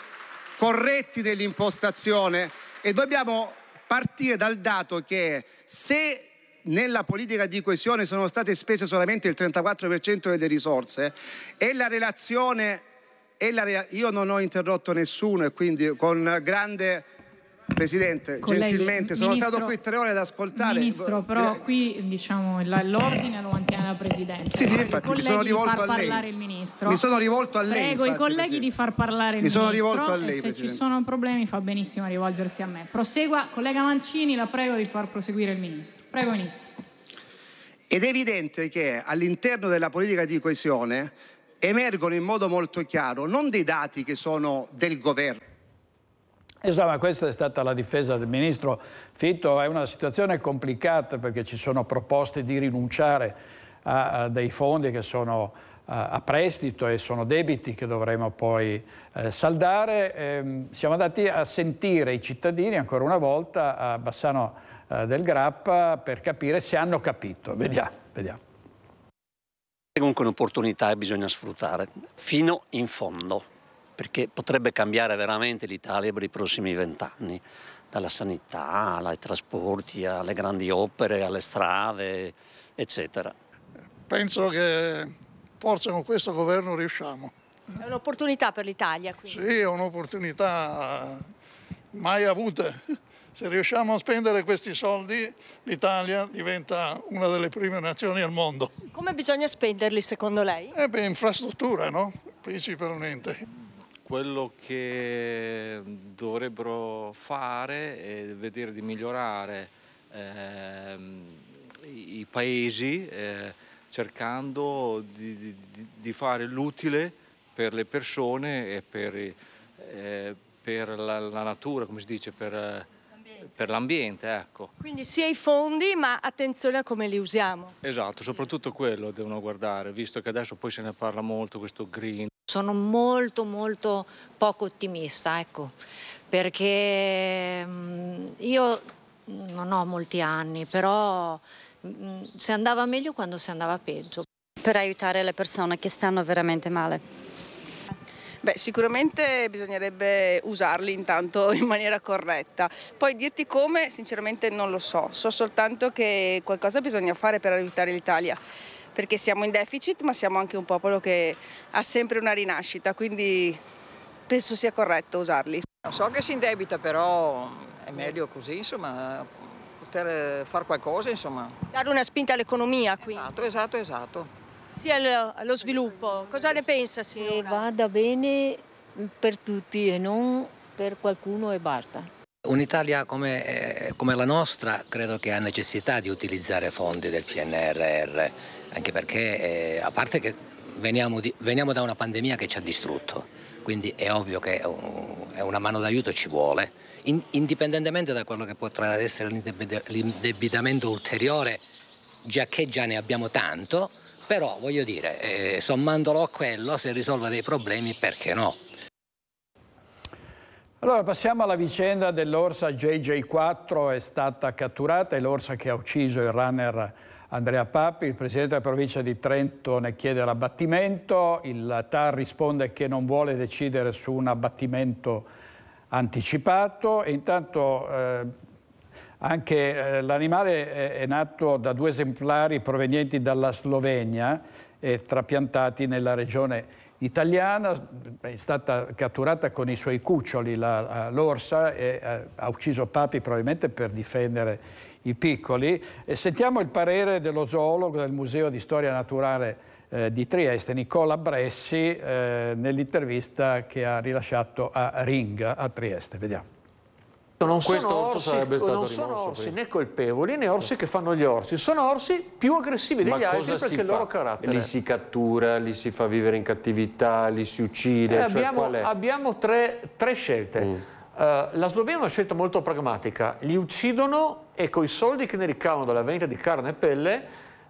corretti nell'impostazione e dobbiamo partire dal dato che se nella politica di coesione sono state spese solamente il 34% delle risorse e la relazione... E la, io non ho interrotto nessuno e quindi con grande Presidente, Colleghi, gentilmente, sono ministro, stato qui tre ore ad ascoltare. Ministro, però eh, qui diciamo, l'ordine lo mantiene la Presidenza. Sì, sì, cioè, infatti, mi sono rivolto a lei. Mi sono rivolto a lei. Prego infatti, i colleghi Presidente. di far parlare il mi sono ministro. Rivolto a lei, e se Presidente. ci sono problemi fa benissimo rivolgersi a me. Prosegua, collega Mancini, la prego di far proseguire il ministro. Prego, ministro. Ed è evidente che all'interno della politica di coesione emergono in modo molto chiaro non dei dati che sono del governo, Insomma, questa è stata la difesa del ministro Fitto, è una situazione complicata perché ci sono proposte di rinunciare a, a dei fondi che sono a, prestito e sono debiti che dovremo poi eh, saldare. Eh, siamo andati a sentire i cittadini ancora una volta a Bassano eh, del Grappa per capire se hanno capito. Vediamo, vediamo. È comunque un'opportunità e bisogna sfruttare fino in fondo perché potrebbe cambiare veramente l'Italia per i prossimi vent'anni, dalla sanità ai trasporti, alle grandi opere, alle strade, eccetera. Penso che forse con questo governo riusciamo. È un'opportunità per l'Italia. Quindi. Sì, è un'opportunità mai avuta. Se riusciamo a spendere questi soldi, l'Italia diventa una delle prime nazioni al mondo. Come bisogna spenderli secondo lei? Eh beh, infrastruttura, no? Principalmente quello che dovrebbero fare è vedere di migliorare eh, i paesi eh, cercando di, di, di, fare l'utile per le persone e per, eh, per la, la, natura, come si dice, per, per l'ambiente. Ecco. Quindi sia i fondi, ma attenzione a come li usiamo. Esatto, soprattutto quello devono guardare, visto che adesso poi se ne parla molto questo green sono molto molto poco ottimista, ecco, perché mm, io non ho molti anni, però mm, se andava meglio quando si andava peggio. Per aiutare le persone che stanno veramente male. Beh, sicuramente bisognerebbe usarli intanto in maniera corretta. Poi dirti come, sinceramente non lo so, so soltanto che qualcosa bisogna fare per aiutare l'Italia perché siamo in deficit ma siamo anche un popolo che ha sempre una rinascita, quindi penso sia corretto usarli. So che si indebita però è meglio così, insomma, poter fare qualcosa, insomma. Dare una spinta all'economia qui. Esatto, esatto, esatto. Sia sì, allo sviluppo. Cosa ne pensa signora? Che vada bene per tutti e non per qualcuno e basta. Un'Italia come, eh, come la nostra credo che ha necessità di utilizzare fondi del PNRR anche perché eh, a parte che veniamo, di, veniamo, da una pandemia che ci ha distrutto, quindi è ovvio che uh, è una mano d'aiuto ci vuole, in, indipendentemente da quello che potrà essere l'indebitamento ulteriore, già che già ne abbiamo tanto, però voglio dire, eh, sommandolo a quello, se risolve dei problemi, perché no? Allora passiamo alla vicenda dell'orsa JJ4, è stata catturata, è l'orsa che ha ucciso il runner Andrea Pappi, il presidente della provincia di Trento ne chiede l'abbattimento, il TAR risponde che non vuole decidere su un abbattimento anticipato e intanto eh, anche eh, l'animale è, è nato da due esemplari provenienti dalla Slovenia e trapiantati nella regione italiana, è stata catturata con i suoi cuccioli l'orsa e eh, ha ucciso Papi probabilmente per difendere i piccoli. E sentiamo il parere dello zoologo del Museo di Storia Naturale eh, di Trieste, Nicola Bressi, eh, nell'intervista che ha rilasciato a Ring a Trieste. Vediamo. Non Questo sono orsi, sarebbe stato non sono orsi prima. né colpevoli né orsi che fanno gli orsi, sono orsi più aggressivi degli Ma altri perché il loro carattere. Li si cattura, li si fa vivere in cattività, li si uccide. Eh, cioè abbiamo, abbiamo tre, tre, scelte. Mm. Uh, la Slovenia è una scelta molto pragmatica, li uccidono e con i soldi che ne ricavano dalla vendita di carne e pelle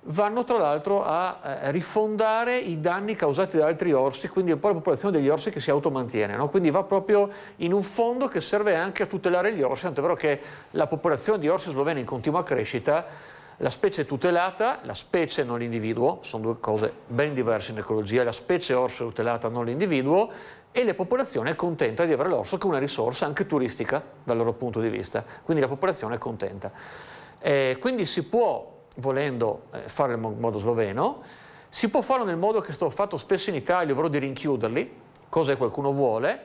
vanno tra l'altro a eh, rifondare i danni causati da altri orsi, quindi è un po' la popolazione degli orsi che si automantiene, no? quindi va proprio in un fondo che serve anche a tutelare gli orsi, tanto è vero che la popolazione di orsi sloveni è in continua crescita, la specie tutelata, la specie non l'individuo, sono due cose ben diverse in ecologia, la specie orso è tutelata non l'individuo e la popolazione è contenta di avere l'orso come una risorsa anche turistica dal loro punto di vista, quindi la popolazione è contenta. Eh, quindi si può, volendo, eh, fare il modo sloveno, si può farlo nel modo che sto fatto spesso in Italia, ovvero di rinchiuderli, cosa che qualcuno vuole.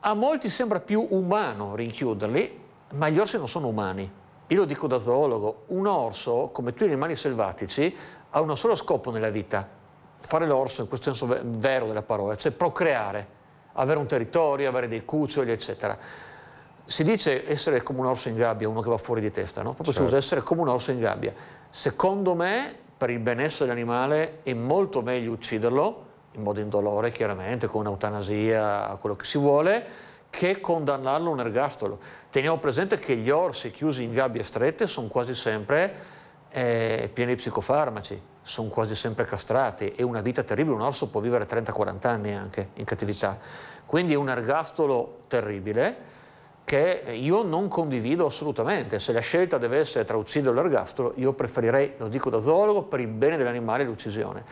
A molti sembra più umano rinchiuderli, ma gli orsi non sono umani, io lo dico da zoologo, un orso, come tutti gli animali selvatici, ha uno solo scopo nella vita, fare l'orso in questo senso vero della parola, cioè procreare, avere un territorio, avere dei cuccioli, eccetera. Si dice essere come un orso in gabbia, uno che va fuori di testa, no? Proprio certo. si usa certo. essere come un orso in gabbia. Secondo me, per il benessere dell'animale, è molto meglio ucciderlo, in modo indolore chiaramente, con un'eutanasia, quello che si vuole, che condannarlo a un ergastolo. Teniamo presente che gli orsi chiusi in gabbie strette sono quasi sempre eh, pieni di psicofarmaci, sono quasi sempre castrati, è una vita terribile, un orso può vivere 30-40 anni anche in cattività. Quindi è un ergastolo terribile che io non condivido assolutamente. Se la scelta deve essere tra uccidere o l'ergastolo, io preferirei, lo dico da zoologo, per il bene dell'animale l'uccisione.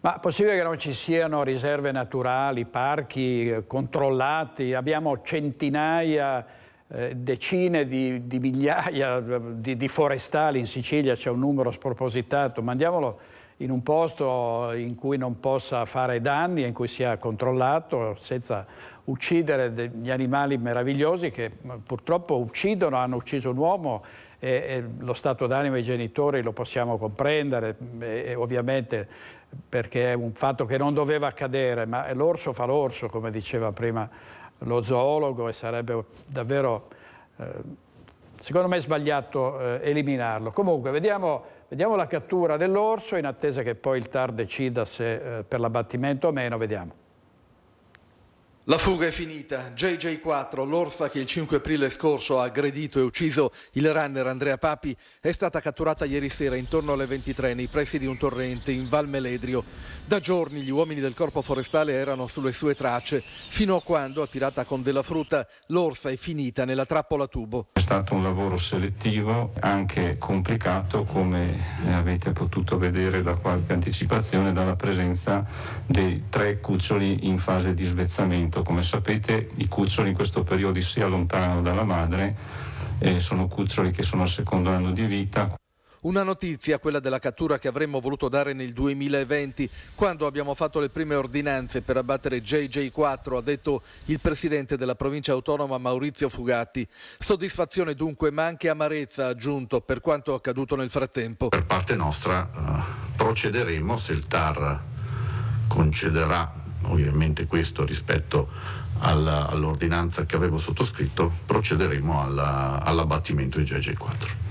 Ma è possibile che non ci siano riserve naturali, parchi eh, controllati? Abbiamo centinaia, eh, decine di, di migliaia eh, di, di, forestali in Sicilia, c'è un numero spropositato. Mandiamolo in un posto in cui non possa fare danni e in cui sia controllato senza uccidere degli animali meravigliosi che mm, purtroppo uccidono, hanno ucciso un uomo e, e lo stato d'animo dei genitori lo possiamo comprendere mm, e, e ovviamente perché è un fatto che non doveva accadere, ma l'orso fa l'orso, come diceva prima lo zoologo, e sarebbe davvero, eh, secondo me, sbagliato eh, eliminarlo. Comunque, vediamo, vediamo, la cattura dell'orso in attesa che poi il TAR decida se eh, per l'abbattimento o meno, vediamo. La fuga è finita. JJ4, l'orsa che il 5 aprile scorso ha aggredito e ucciso il runner Andrea Papi, è stata catturata ieri sera intorno alle 23 nei pressi di un torrente in Val Meledrio. Da giorni gli uomini del corpo forestale erano sulle sue tracce, fino a quando, attirata con della frutta, l'orsa è finita nella trappola tubo. È stato un lavoro selettivo, anche complicato, come avete potuto vedere da qualche anticipazione, dalla presenza dei tre cuccioli in fase di svezzamento momento. Come sapete i cuccioli in questo periodo si allontanano dalla madre, e eh, sono cuccioli che sono al secondo anno di vita. Una notizia, quella della cattura che avremmo voluto dare nel 2020, quando abbiamo fatto le prime ordinanze per abbattere JJ4, ha detto il presidente della provincia autonoma Maurizio Fugatti. Soddisfazione dunque, ma anche amarezza, ha aggiunto, per quanto accaduto nel frattempo. Per parte nostra eh, procederemo se il TAR concederà ovviamente questo rispetto alla, all'ordinanza che avevo sottoscritto, procederemo alla, all'abbattimento di GG4.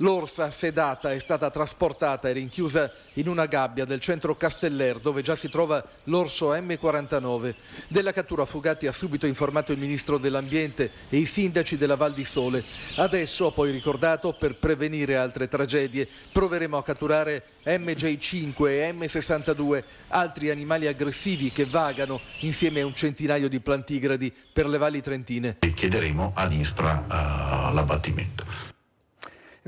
L'orsa sedata è stata trasportata e rinchiusa in una gabbia del centro Casteller dove già si trova l'orso M49. Della cattura Fugatti ha subito informato il ministro dell'Ambiente e i sindaci della Val di Sole. Adesso, ha poi ricordato, per prevenire altre tragedie proveremo a catturare MJ5 e M62, altri animali aggressivi che vagano insieme a un centinaio di plantigradi per le valli trentine. E chiederemo ad Ispra uh, eh, l'abbattimento.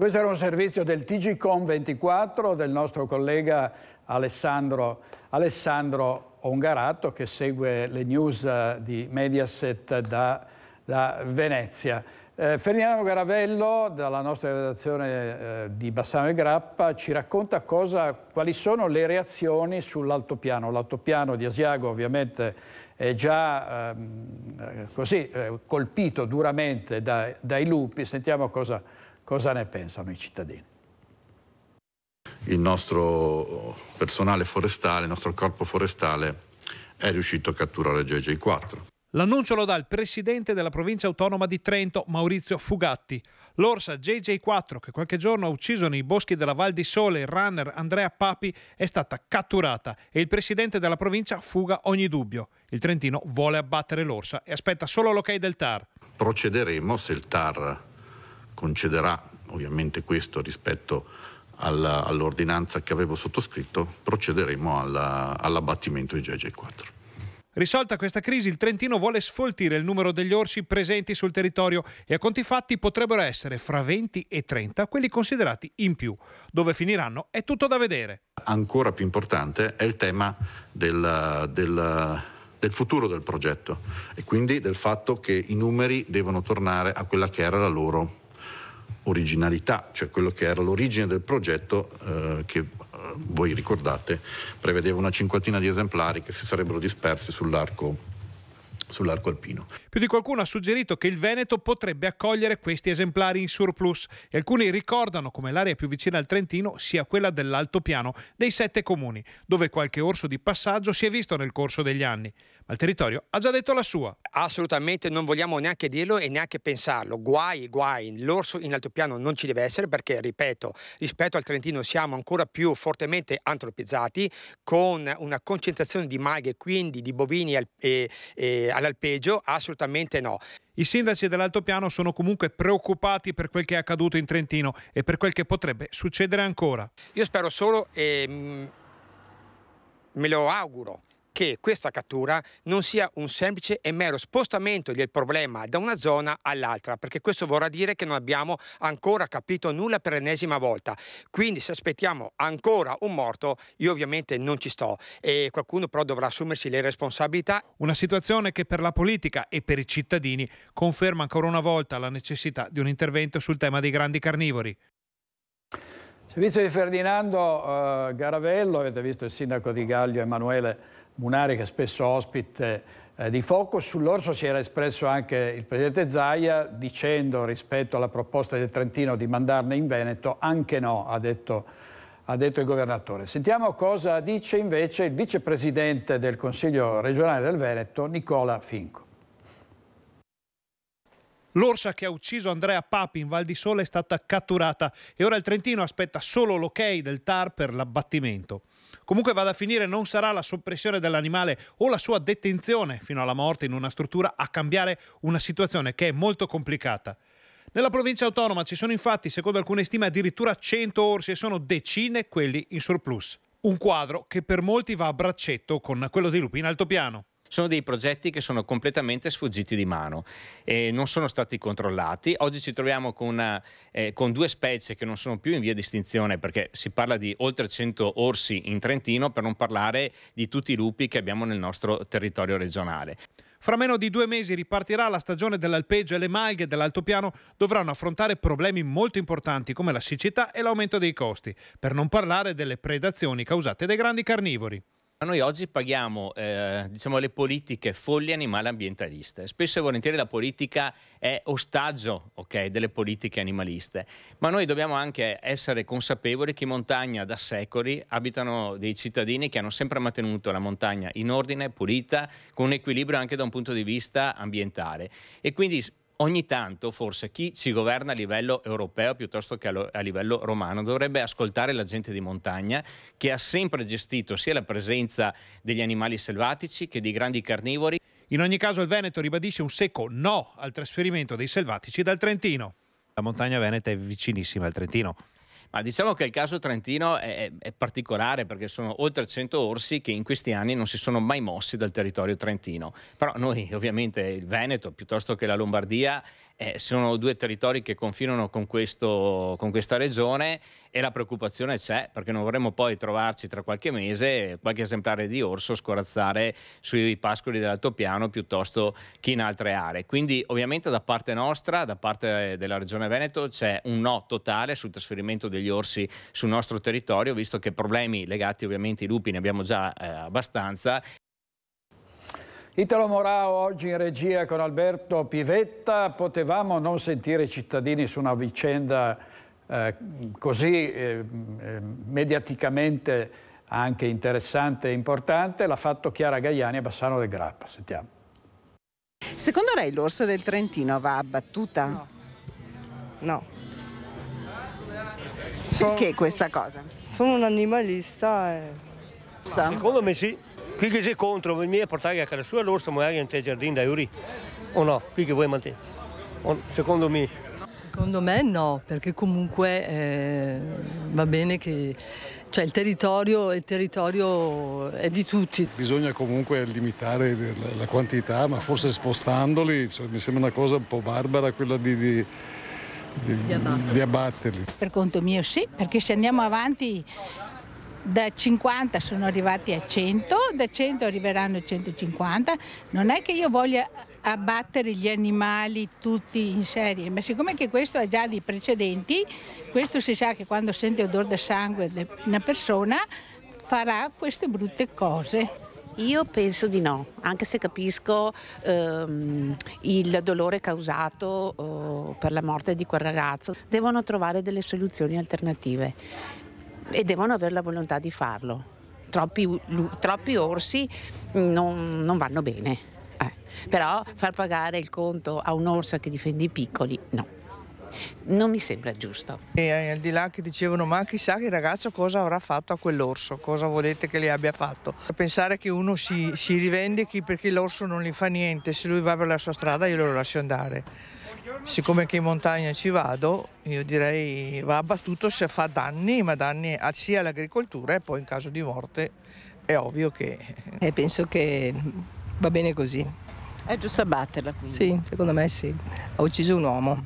Questo era un servizio del TGCOM 24 del nostro collega Alessandro, Alessandro Ongarato che segue le news eh, di Mediaset da, da Venezia. Eh, Ferdinando Garavello, dalla nostra redazione eh, di Bassano e Grappa, ci racconta cosa, quali sono le reazioni sull'altopiano. L'altopiano di Asiago ovviamente è già ehm, eh, così, eh, colpito duramente da, dai lupi. Sentiamo cosa cosa ne pensano i cittadini. Il nostro personale forestale, il nostro corpo forestale è riuscito a catturare GJ4. L'annuncio lo dà il presidente della provincia autonoma di Trento, Maurizio Fugatti. L'orsa JJ4, che qualche giorno ha ucciso nei boschi della Val di Sole il runner Andrea Papi, è stata catturata e il presidente della provincia fuga ogni dubbio. Il Trentino vuole abbattere l'orsa e aspetta solo l'ok del TAR. Procederemo se il TAR concederà ovviamente questo rispetto alla, all'ordinanza che avevo sottoscritto, procederemo alla, all'abbattimento di GG4. Risolta questa crisi, il Trentino vuole sfoltire il numero degli orsi presenti sul territorio e a conti fatti potrebbero essere fra 20 e 30 quelli considerati in più. Dove finiranno è tutto da vedere. Ancora più importante è il tema del, del, del futuro del progetto e quindi del fatto che i numeri devono tornare a quella che era la loro originalità, cioè quello che era l'origine del progetto eh, che eh, voi ricordate prevedeva una cinquantina di esemplari che si sarebbero dispersi sull'arco sull'arco alpino. Più di qualcuno ha suggerito che il Veneto potrebbe accogliere questi esemplari in surplus e alcuni ricordano come l'area più vicina al Trentino sia quella dell'altopiano dei sette comuni, dove qualche orso di passaggio si è visto nel corso degli anni al territorio, ha già detto la sua. Assolutamente non vogliamo neanche dirlo e neanche pensarlo. Guai, guai, l'orso in altopiano non ci deve essere perché, ripeto, rispetto al Trentino siamo ancora più fortemente antropizzati con una concentrazione di maghe, quindi di bovini al, e, e all'alpeggio, assolutamente no. I sindaci dell'Altopiano sono comunque preoccupati per quel che è accaduto in Trentino e per quel che potrebbe succedere ancora. Io spero solo, e eh, me lo auguro, che questa cattura non sia un semplice e mero spostamento del problema da una zona all'altra, perché questo vorrà dire che non abbiamo ancora capito nulla per l'ennesima volta. Quindi se aspettiamo ancora un morto, io ovviamente non ci sto e qualcuno però dovrà assumersi le responsabilità. Una situazione che per la politica e per i cittadini conferma ancora una volta la necessità di un intervento sul tema dei grandi carnivori. Servizio di Ferdinando eh, Garavello, avete visto il sindaco di Gaglio Emanuele Munari che è spesso ospite eh, di Focus. Sull'orso si era espresso anche il presidente Zaia dicendo rispetto alla proposta del Trentino di mandarne in Veneto, anche no, ha detto, ha detto il governatore. Sentiamo cosa dice invece il vicepresidente del Consiglio regionale del Veneto, Nicola Finco. L'orsa che ha ucciso Andrea Papi in Val di Sole è stata catturata e ora il Trentino aspetta solo l'ok del TAR per l'abbattimento. Comunque vada a finire non sarà la soppressione dell'animale o la sua detenzione fino alla morte in una struttura a cambiare una situazione che è molto complicata. Nella provincia autonoma ci sono infatti, secondo alcune stime, addirittura 100 orsi e sono decine quelli in surplus. Un quadro che per molti va a braccetto con quello di lupi in altopiano sono dei progetti che sono completamente sfuggiti di mano e non sono stati controllati. Oggi ci troviamo con, una, eh, con, due specie che non sono più in via di estinzione perché si parla di oltre 100 orsi in Trentino per non parlare di tutti i lupi che abbiamo nel nostro territorio regionale. Fra meno di due mesi ripartirà la stagione dell'alpeggio e le malghe dell'altopiano dovranno affrontare problemi molto importanti come la siccità e l'aumento dei costi, per non parlare delle predazioni causate dai grandi carnivori noi oggi paghiamo eh, diciamo, le politiche folli animali ambientaliste. Spesso e volentieri la politica è ostaggio okay, delle politiche animaliste, ma noi dobbiamo anche essere consapevoli che in montagna da secoli abitano dei cittadini che hanno sempre mantenuto la montagna in ordine, pulita, con un equilibrio anche da un punto di vista ambientale. E quindi ogni tanto forse chi ci governa a livello europeo piuttosto che a livello romano dovrebbe ascoltare la gente di montagna che ha sempre gestito sia la presenza degli animali selvatici che di grandi carnivori. In ogni caso il Veneto ribadisce un secco no al trasferimento dei selvatici dal Trentino. La montagna veneta è vicinissima al Trentino. Ma diciamo che il caso Trentino è, è, particolare perché sono oltre 100 orsi che in questi anni non si sono mai mossi dal territorio trentino. Però noi ovviamente il Veneto piuttosto che la Lombardia eh, sono due territori che confinano con, questo, con, questa regione e la preoccupazione c'è perché non vorremmo poi trovarci tra qualche mese qualche esemplare di orso scorazzare sui pascoli dell'altopiano piuttosto che in altre aree. Quindi ovviamente da parte nostra, da parte della regione Veneto c'è un no totale sul trasferimento degli orsi sul nostro territorio visto che problemi legati ovviamente ai lupi ne abbiamo già eh, abbastanza Italo Morao oggi in regia con Alberto Pivetta. Potevamo non sentire i cittadini su una vicenda eh, così eh, eh mediaticamente anche interessante e importante. L'ha fatto Chiara Gaiani a Bassano del Grappa. Sentiamo. Secondo lei l'orso del Trentino va abbattuta? No. no. Perché questa cosa? Sono un animalista. E... Eh. Secondo me sì. Qui che sei contro, venire a portare a casa sua l'orso magari in te giardino da Uri. O no? Qui che vuoi mantenere? Secondo me. Secondo me no, perché comunque eh, va bene che cioè il territorio, il territorio, è di tutti. Bisogna comunque limitare la quantità, ma forse spostandoli, cioè, mi sembra una cosa un po' barbara quella di, di, di, di abbatterli. Per conto mio sì, perché se andiamo avanti da 50 sono arrivati a 100, da 100 arriveranno a 150. Non è che io voglia abbattere gli animali tutti in serie, ma siccome che questo ha già dei precedenti, questo si sa che quando sente odore da sangue di una persona farà queste brutte cose. Io penso di no, anche se capisco ehm, il dolore causato eh, per la morte di quel ragazzo. Devono trovare delle soluzioni alternative e devono avere la volontà di farlo. Troppi, troppi orsi mm, non, non, vanno bene, eh. però far pagare il conto a un orso che difende i piccoli no. Non mi sembra giusto. E eh, al di là che dicevano ma chissà che ragazzo cosa avrà fatto a quell'orso, cosa volete che le abbia fatto. Pensare che uno si, si rivendichi perché l'orso non gli fa niente, se lui va per la sua strada io lo lascio andare siccome che in montagna ci vado, io direi va abbattuto se fa danni, ma danni sia all'agricoltura e poi in caso di morte è ovvio che... E eh, penso che va bene così. È giusto abbatterla quindi? Sì, secondo me sì. Ha ucciso un uomo,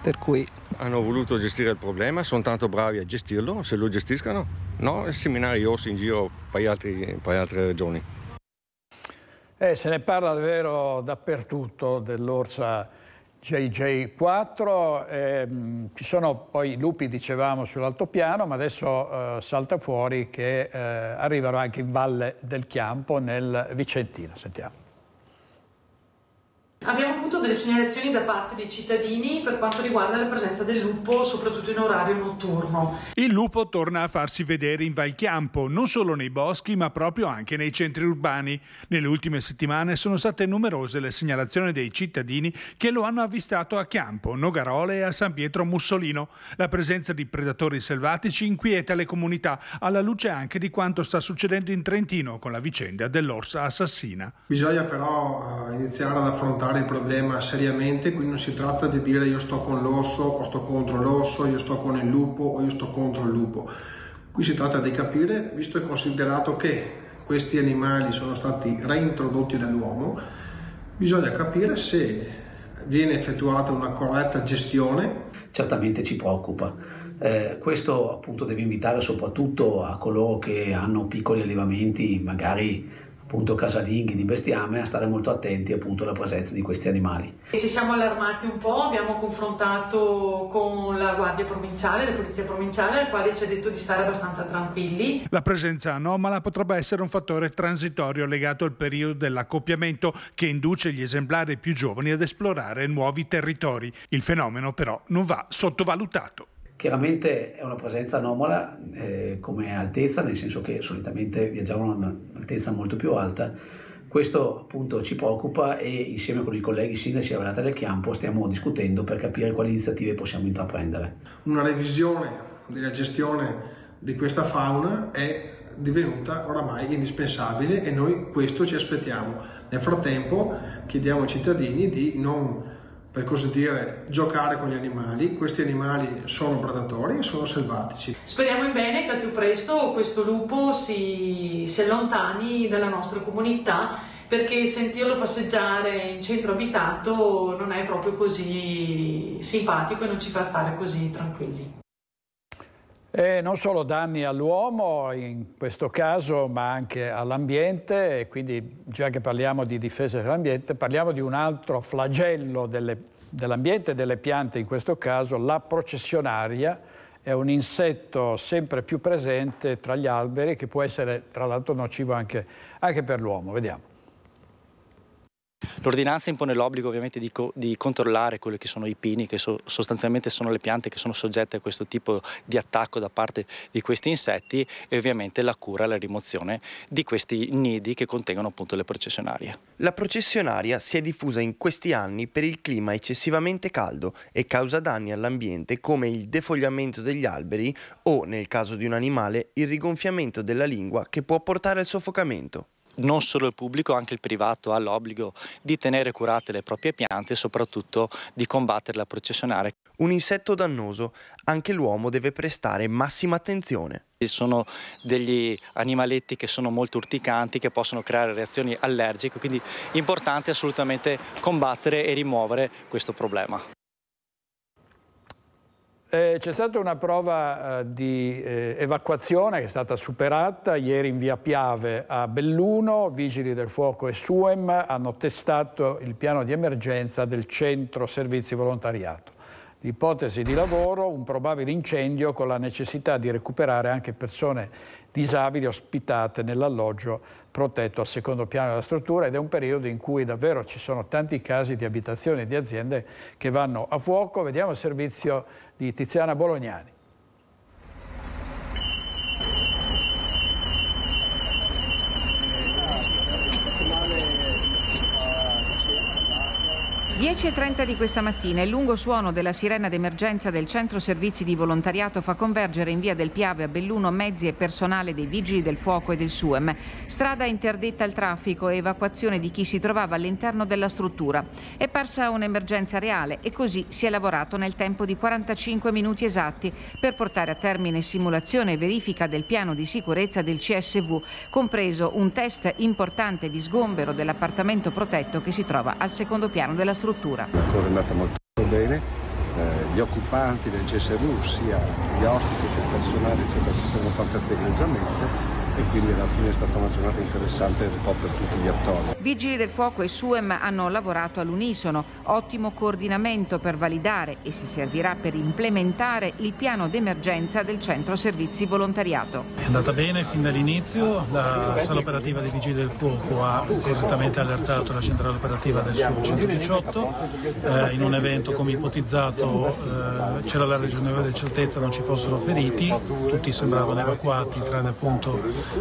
per cui... Hanno voluto gestire il problema, sono tanto bravi a gestirlo, se lo gestiscano, no? Seminare orsi in giro per altre regioni. Eh, se ne parla davvero dappertutto dell'orsa JJ4, ehm, ci sono poi i lupi, dicevamo, sull'altopiano, ma adesso eh, salta fuori che eh, arrivano anche in Valle del Chiampo, nel Vicentino. Sentiamo. Abbiamo avuto delle segnalazioni da parte dei cittadini per quanto riguarda la presenza del lupo, soprattutto in orario notturno. Il lupo torna a farsi vedere in Valchiampo, non solo nei boschi, ma proprio anche nei centri urbani. Nelle ultime settimane sono state numerose le segnalazioni dei cittadini che lo hanno avvistato a Chiampo, Nogarole e a San Pietro Mussolino. La presenza di predatori selvatici inquieta le comunità, alla luce anche di quanto sta succedendo in Trentino con la vicenda dell'orsa assassina. Bisogna però eh, iniziare ad affrontare affrontare il problema seriamente, qui non si tratta di dire io sto con l'osso o sto contro l'osso, io sto con il lupo o io sto contro il lupo. Qui si tratta di capire, visto e considerato che questi animali sono stati reintrodotti dall'uomo, bisogna capire se viene effettuata una corretta gestione. Certamente ci preoccupa. Eh, questo appunto deve invitare soprattutto a coloro che hanno piccoli allevamenti, magari appunto casalinghi, di bestiame, a stare molto attenti appunto alla presenza di questi animali. Ci siamo allarmati un po', abbiamo confrontato con la guardia provinciale, la polizia provinciale, al quale ci ha detto di stare abbastanza tranquilli. La presenza anomala potrebbe essere un fattore transitorio legato al periodo dell'accoppiamento che induce gli esemplari più giovani ad esplorare nuovi territori. Il fenomeno però non va sottovalutato. Chiaramente è una presenza anomala eh, come altezza, nel senso che solitamente viaggiavano a un'altezza molto più alta. Questo appunto ci preoccupa e insieme con i colleghi sindaci della Venata del Chiampo stiamo discutendo per capire quali iniziative possiamo intraprendere. Una revisione della gestione di questa fauna è divenuta oramai indispensabile e noi questo ci aspettiamo. Nel frattempo chiediamo ai cittadini di non per così dire, giocare con gli animali. Questi animali sono predatori e sono selvatici. Speriamo in bene che al più presto questo lupo si, si allontani dalla nostra comunità perché sentirlo passeggiare in centro abitato non è proprio così simpatico e non ci fa stare così tranquilli. E non solo danni all'uomo in questo caso, ma anche all'ambiente e quindi già che parliamo di difesa dell'ambiente, parliamo di un altro flagello dell'ambiente e delle piante, in questo caso la processionaria, è un insetto sempre più presente tra gli alberi che può essere tra l'altro nocivo anche, anche per l'uomo. Vediamo. L'ordinanza impone l'obbligo ovviamente di, co- di, controllare quelli che sono i pini, che so- sostanzialmente sono le piante che sono soggette a questo tipo di attacco da parte di questi insetti e ovviamente la cura e la rimozione di questi nidi che contengono appunto le processionarie. La processionaria si è diffusa in questi anni per il clima eccessivamente caldo e causa danni all'ambiente come il defogliamento degli alberi o, nel caso di un animale, il rigonfiamento della lingua che può portare al soffocamento non solo il pubblico, anche il privato ha l'obbligo di tenere curate le proprie piante e soprattutto di combattere la processionare. Un insetto dannoso, anche l'uomo deve prestare massima attenzione. Sono degli animaletti che sono molto urticanti, che possono creare reazioni allergiche, quindi è importante assolutamente combattere e rimuovere questo problema. Eh, c'è stata una prova eh, di eh, evacuazione che è stata superata ieri in via Piave a Belluno, Vigili del Fuoco e Suem hanno testato il piano di emergenza del centro servizi volontariato l'ipotesi di lavoro, un probabile incendio con la necessità di recuperare anche persone disabili ospitate nell'alloggio protetto al secondo piano della struttura ed è un periodo in cui davvero ci sono tanti casi di abitazioni e di aziende che vanno a fuoco. Vediamo il servizio di Tiziana Bolognani. 10.30 di questa mattina il lungo suono della sirena d'emergenza del centro servizi di volontariato fa convergere in via del Piave a Belluno mezzi e personale dei vigili del fuoco e del SUEM. Strada interdetta al traffico e evacuazione di chi si trovava all'interno della struttura. È parsa un'emergenza reale e così si è lavorato nel tempo di 45 minuti esatti per portare a termine simulazione e verifica del piano di sicurezza del CSV, compreso un test importante di sgombero dell'appartamento protetto che si trova al secondo piano della struttura struttura. La cosa è andata molto bene, eh, gli occupanti del CSV, sia gli ospiti che il personale si sono portati egregiamente e quindi alla fine è stata una giornata interessante un po' per tutti gli attori. Vigili del Fuoco e SUEM hanno lavorato all'unisono, ottimo coordinamento per validare e si servirà per implementare il piano d'emergenza del centro servizi volontariato. È andata bene fin dall'inizio, la sala operativa dei Vigili del Fuoco ha correttamente allertato la centrale operativa del Sud 118, eh, in un evento come ipotizzato eh, c'era la regione ragionevole certezza non ci fossero feriti, tutti sembravano evacuati tranne appunto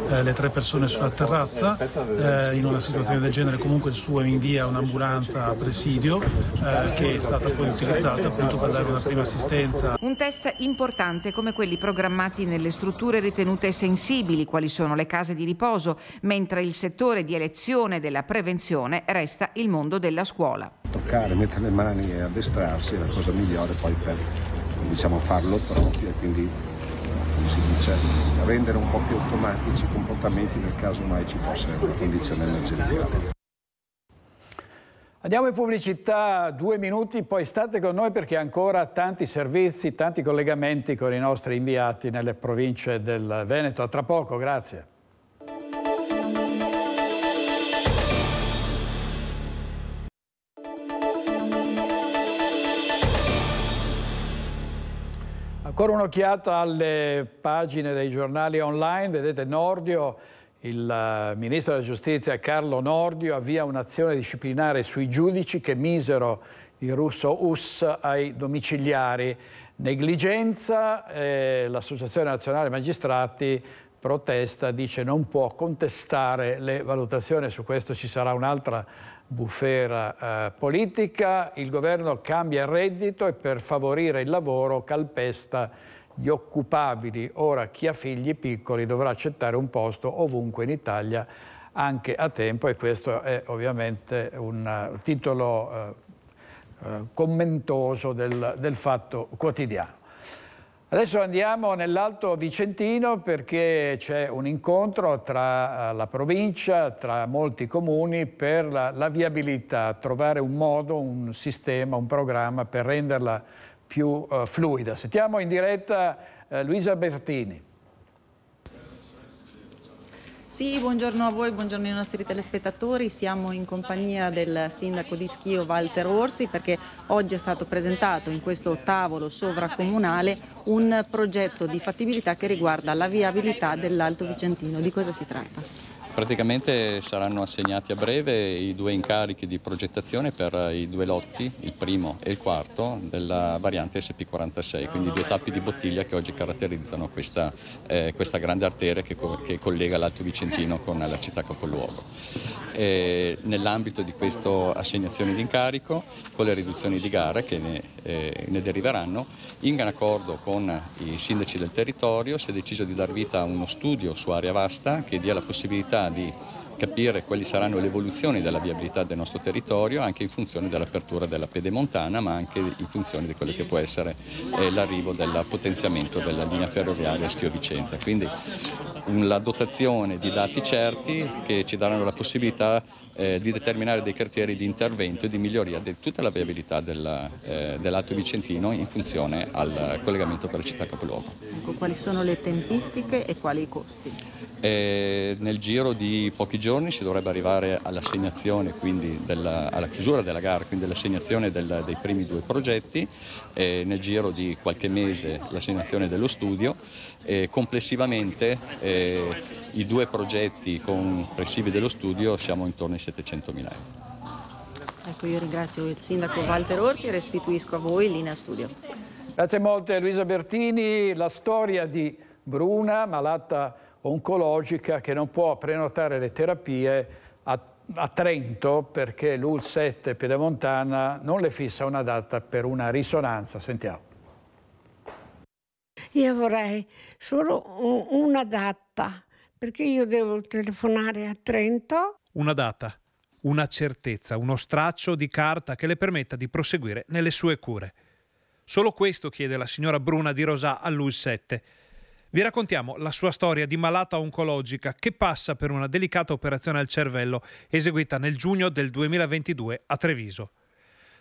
eh, le tre persone sulla terrazza, eh, in una situazione del genere comunque il suo invia un'ambulanza a presidio eh, che è stata poi utilizzata appunto per dare una prima assistenza. Un test importante come quelli programmati nelle strutture ritenute sensibili, quali sono le case di riposo, mentre il settore di elezione della prevenzione resta il mondo della scuola. Toccare, mettere le mani e addestrarsi è la cosa migliore poi per diciamo, farlo proprio e quindi come si dice, rendere un po' più automatici i comportamenti nel caso mai ci fosse una condizione emergenziale. Andiamo in pubblicità, due minuti, poi state con noi perché ancora tanti servizi, tanti collegamenti con i nostri inviati nelle province del Veneto. A tra poco, grazie. Ancora un'occhiata alle pagine dei giornali online, vedete Nordio, il eh, ministro della giustizia Carlo Nordio avvia un'azione disciplinare sui giudici che misero il russo US ai domiciliari. Negligenza, eh, l'Associazione Nazionale Magistrati protesta, dice non può contestare le valutazioni, su questo ci sarà un'altra bufera eh, politica, il governo cambia il reddito e per favorire il lavoro calpesta gli occupabili. Ora chi ha figli piccoli dovrà accettare un posto ovunque in Italia anche a tempo e questo è ovviamente un eh, titolo uh, commentoso del, del fatto quotidiano. Adesso andiamo nell'Alto Vicentino perché c'è un incontro tra eh, la provincia, tra molti comuni per la, la, viabilità, trovare un modo, un sistema, un programma per renderla più uh, fluida. Sentiamo in diretta uh, Luisa Bertini. Sì, buongiorno a voi, buongiorno ai nostri telespettatori. Siamo in compagnia del sindaco di Schio Walter Orsi perché oggi è stato presentato in questo tavolo sovracomunale un progetto di fattibilità che riguarda la viabilità dell'Alto Vicentino. Di cosa si tratta? Praticamente saranno assegnati a breve i due incarichi di progettazione per i due lotti, il primo e il quarto, della variante SP46, quindi due tappi di bottiglia che oggi caratterizzano questa, eh, questa grande arteria che, co- che, collega l'Alto Vicentino con la città capoluogo. nell'ambito di questa assegnazione di incarico, con le riduzioni di gara che ne, eh, ne deriveranno, in accordo con i sindaci del territorio si è deciso di dar vita a uno studio su area vasta che dia la possibilità di capire quali saranno le evoluzioni della viabilità del nostro territorio anche in funzione dell'apertura della pedemontana ma anche in funzione di quello che può essere eh, l'arrivo del potenziamento della linea ferroviaria Schio-Vicenza. Quindi la dotazione di dati certi che ci daranno la possibilità eh, di determinare dei criteri di intervento e di miglioria di tutta la viabilità del, eh, dell'Alto Vicentino in funzione al collegamento per la città capoluogo. Ecco, quali sono le tempistiche e quali i costi? Eh, nel giro di pochi giorni si dovrebbe arrivare all'assegnazione, quindi della, alla chiusura della gara, quindi all'assegnazione del, dei primi due progetti, nel giro di qualche mese l'assegnazione dello studio e complessivamente eh, i due progetti complessivi dello studio siamo intorno ai 700.000 euro. Ecco, io ringrazio il sindaco Walter Orci e restituisco a voi Lina Studio. Grazie molte Luisa Bertini. La storia di Bruna, malata oncologica, che non può prenotare le terapie a, a Trento perché l'UL7 Piedemontana non le fissa una data per una risonanza. Sentiamo. Io vorrei solo una data perché io devo telefonare a Trento una data, una certezza, uno straccio di carta che le permetta di proseguire nelle sue cure. Solo questo chiede la signora Bruna di Rosà a lui 7. Vi raccontiamo la sua storia di malata oncologica che passa per una delicata operazione al cervello eseguita nel giugno del 2022 a Treviso.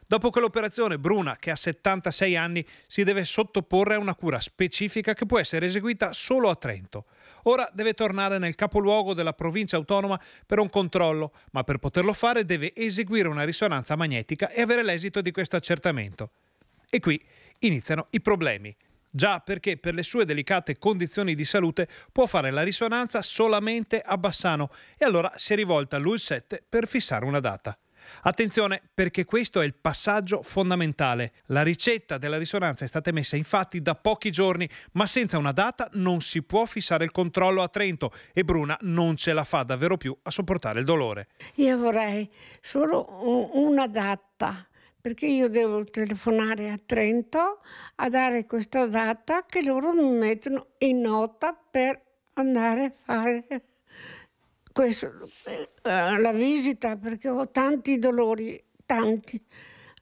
Dopo quell'operazione, Bruna, che ha 76 anni, si deve sottoporre a una cura specifica che può essere eseguita solo a Trento. Ora deve tornare nel capoluogo della provincia autonoma per un controllo, ma per poterlo fare deve eseguire una risonanza magnetica e avere l'esito di questo accertamento. E qui iniziano i problemi. Già perché per le sue delicate condizioni di salute può fare la risonanza solamente a Bassano e allora si è rivolta all'UL7 per fissare una data. Attenzione perché questo è il passaggio fondamentale. La ricetta della risonanza è stata emessa infatti da pochi giorni, ma senza una data non si può fissare il controllo a Trento e Bruna non ce la fa davvero più a sopportare il dolore. Io vorrei solo una data perché io devo telefonare a Trento a dare questa data che loro mi mettono in nota per andare a fare questo, eh, eh, la visita perché ho tanti dolori, tanti.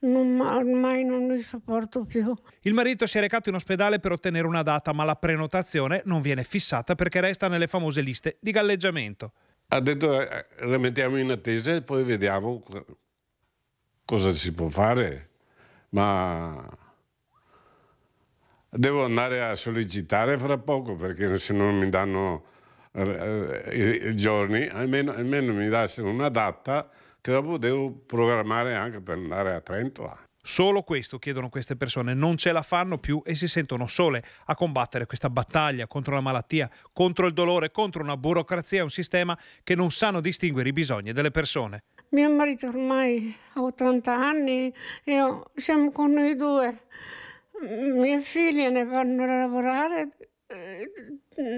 Non, ormai non li sopporto più. Il marito si è recato in ospedale per ottenere una data, ma la prenotazione non viene fissata perché resta nelle famose liste di galleggiamento. Ha detto eh, eh mettiamo in attesa e poi vediamo cosa si può fare, ma devo andare a sollecitare fra poco perché se non mi danno eh, eh, i giorni, almeno, almeno mi dasse una data che dopo devo programmare anche per andare a Trento. Solo questo chiedono queste persone, non ce la fanno più e si sentono sole a combattere questa battaglia contro la malattia, contro il dolore, contro una burocrazia e un sistema che non sanno distinguere i bisogni delle persone. Mio marito ormai ha 80 anni e siamo con noi due. Mie figlie ne vanno a lavorare eh,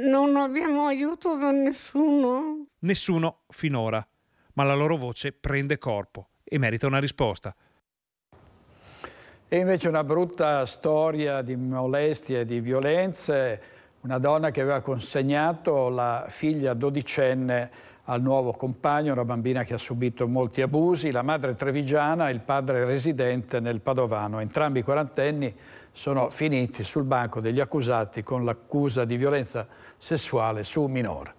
non abbiamo aiuto da nessuno? Nessuno finora, ma la loro voce prende corpo e merita una risposta. E invece una brutta storia di molestie e di violenze, una donna che aveva consegnato la figlia dodicenne al nuovo compagno, una bambina che ha subito molti abusi, la madre trevigiana e il padre residente nel Padovano. Entrambi i quarantenni sono finiti sul banco degli accusati con l'accusa di violenza sessuale su un minore.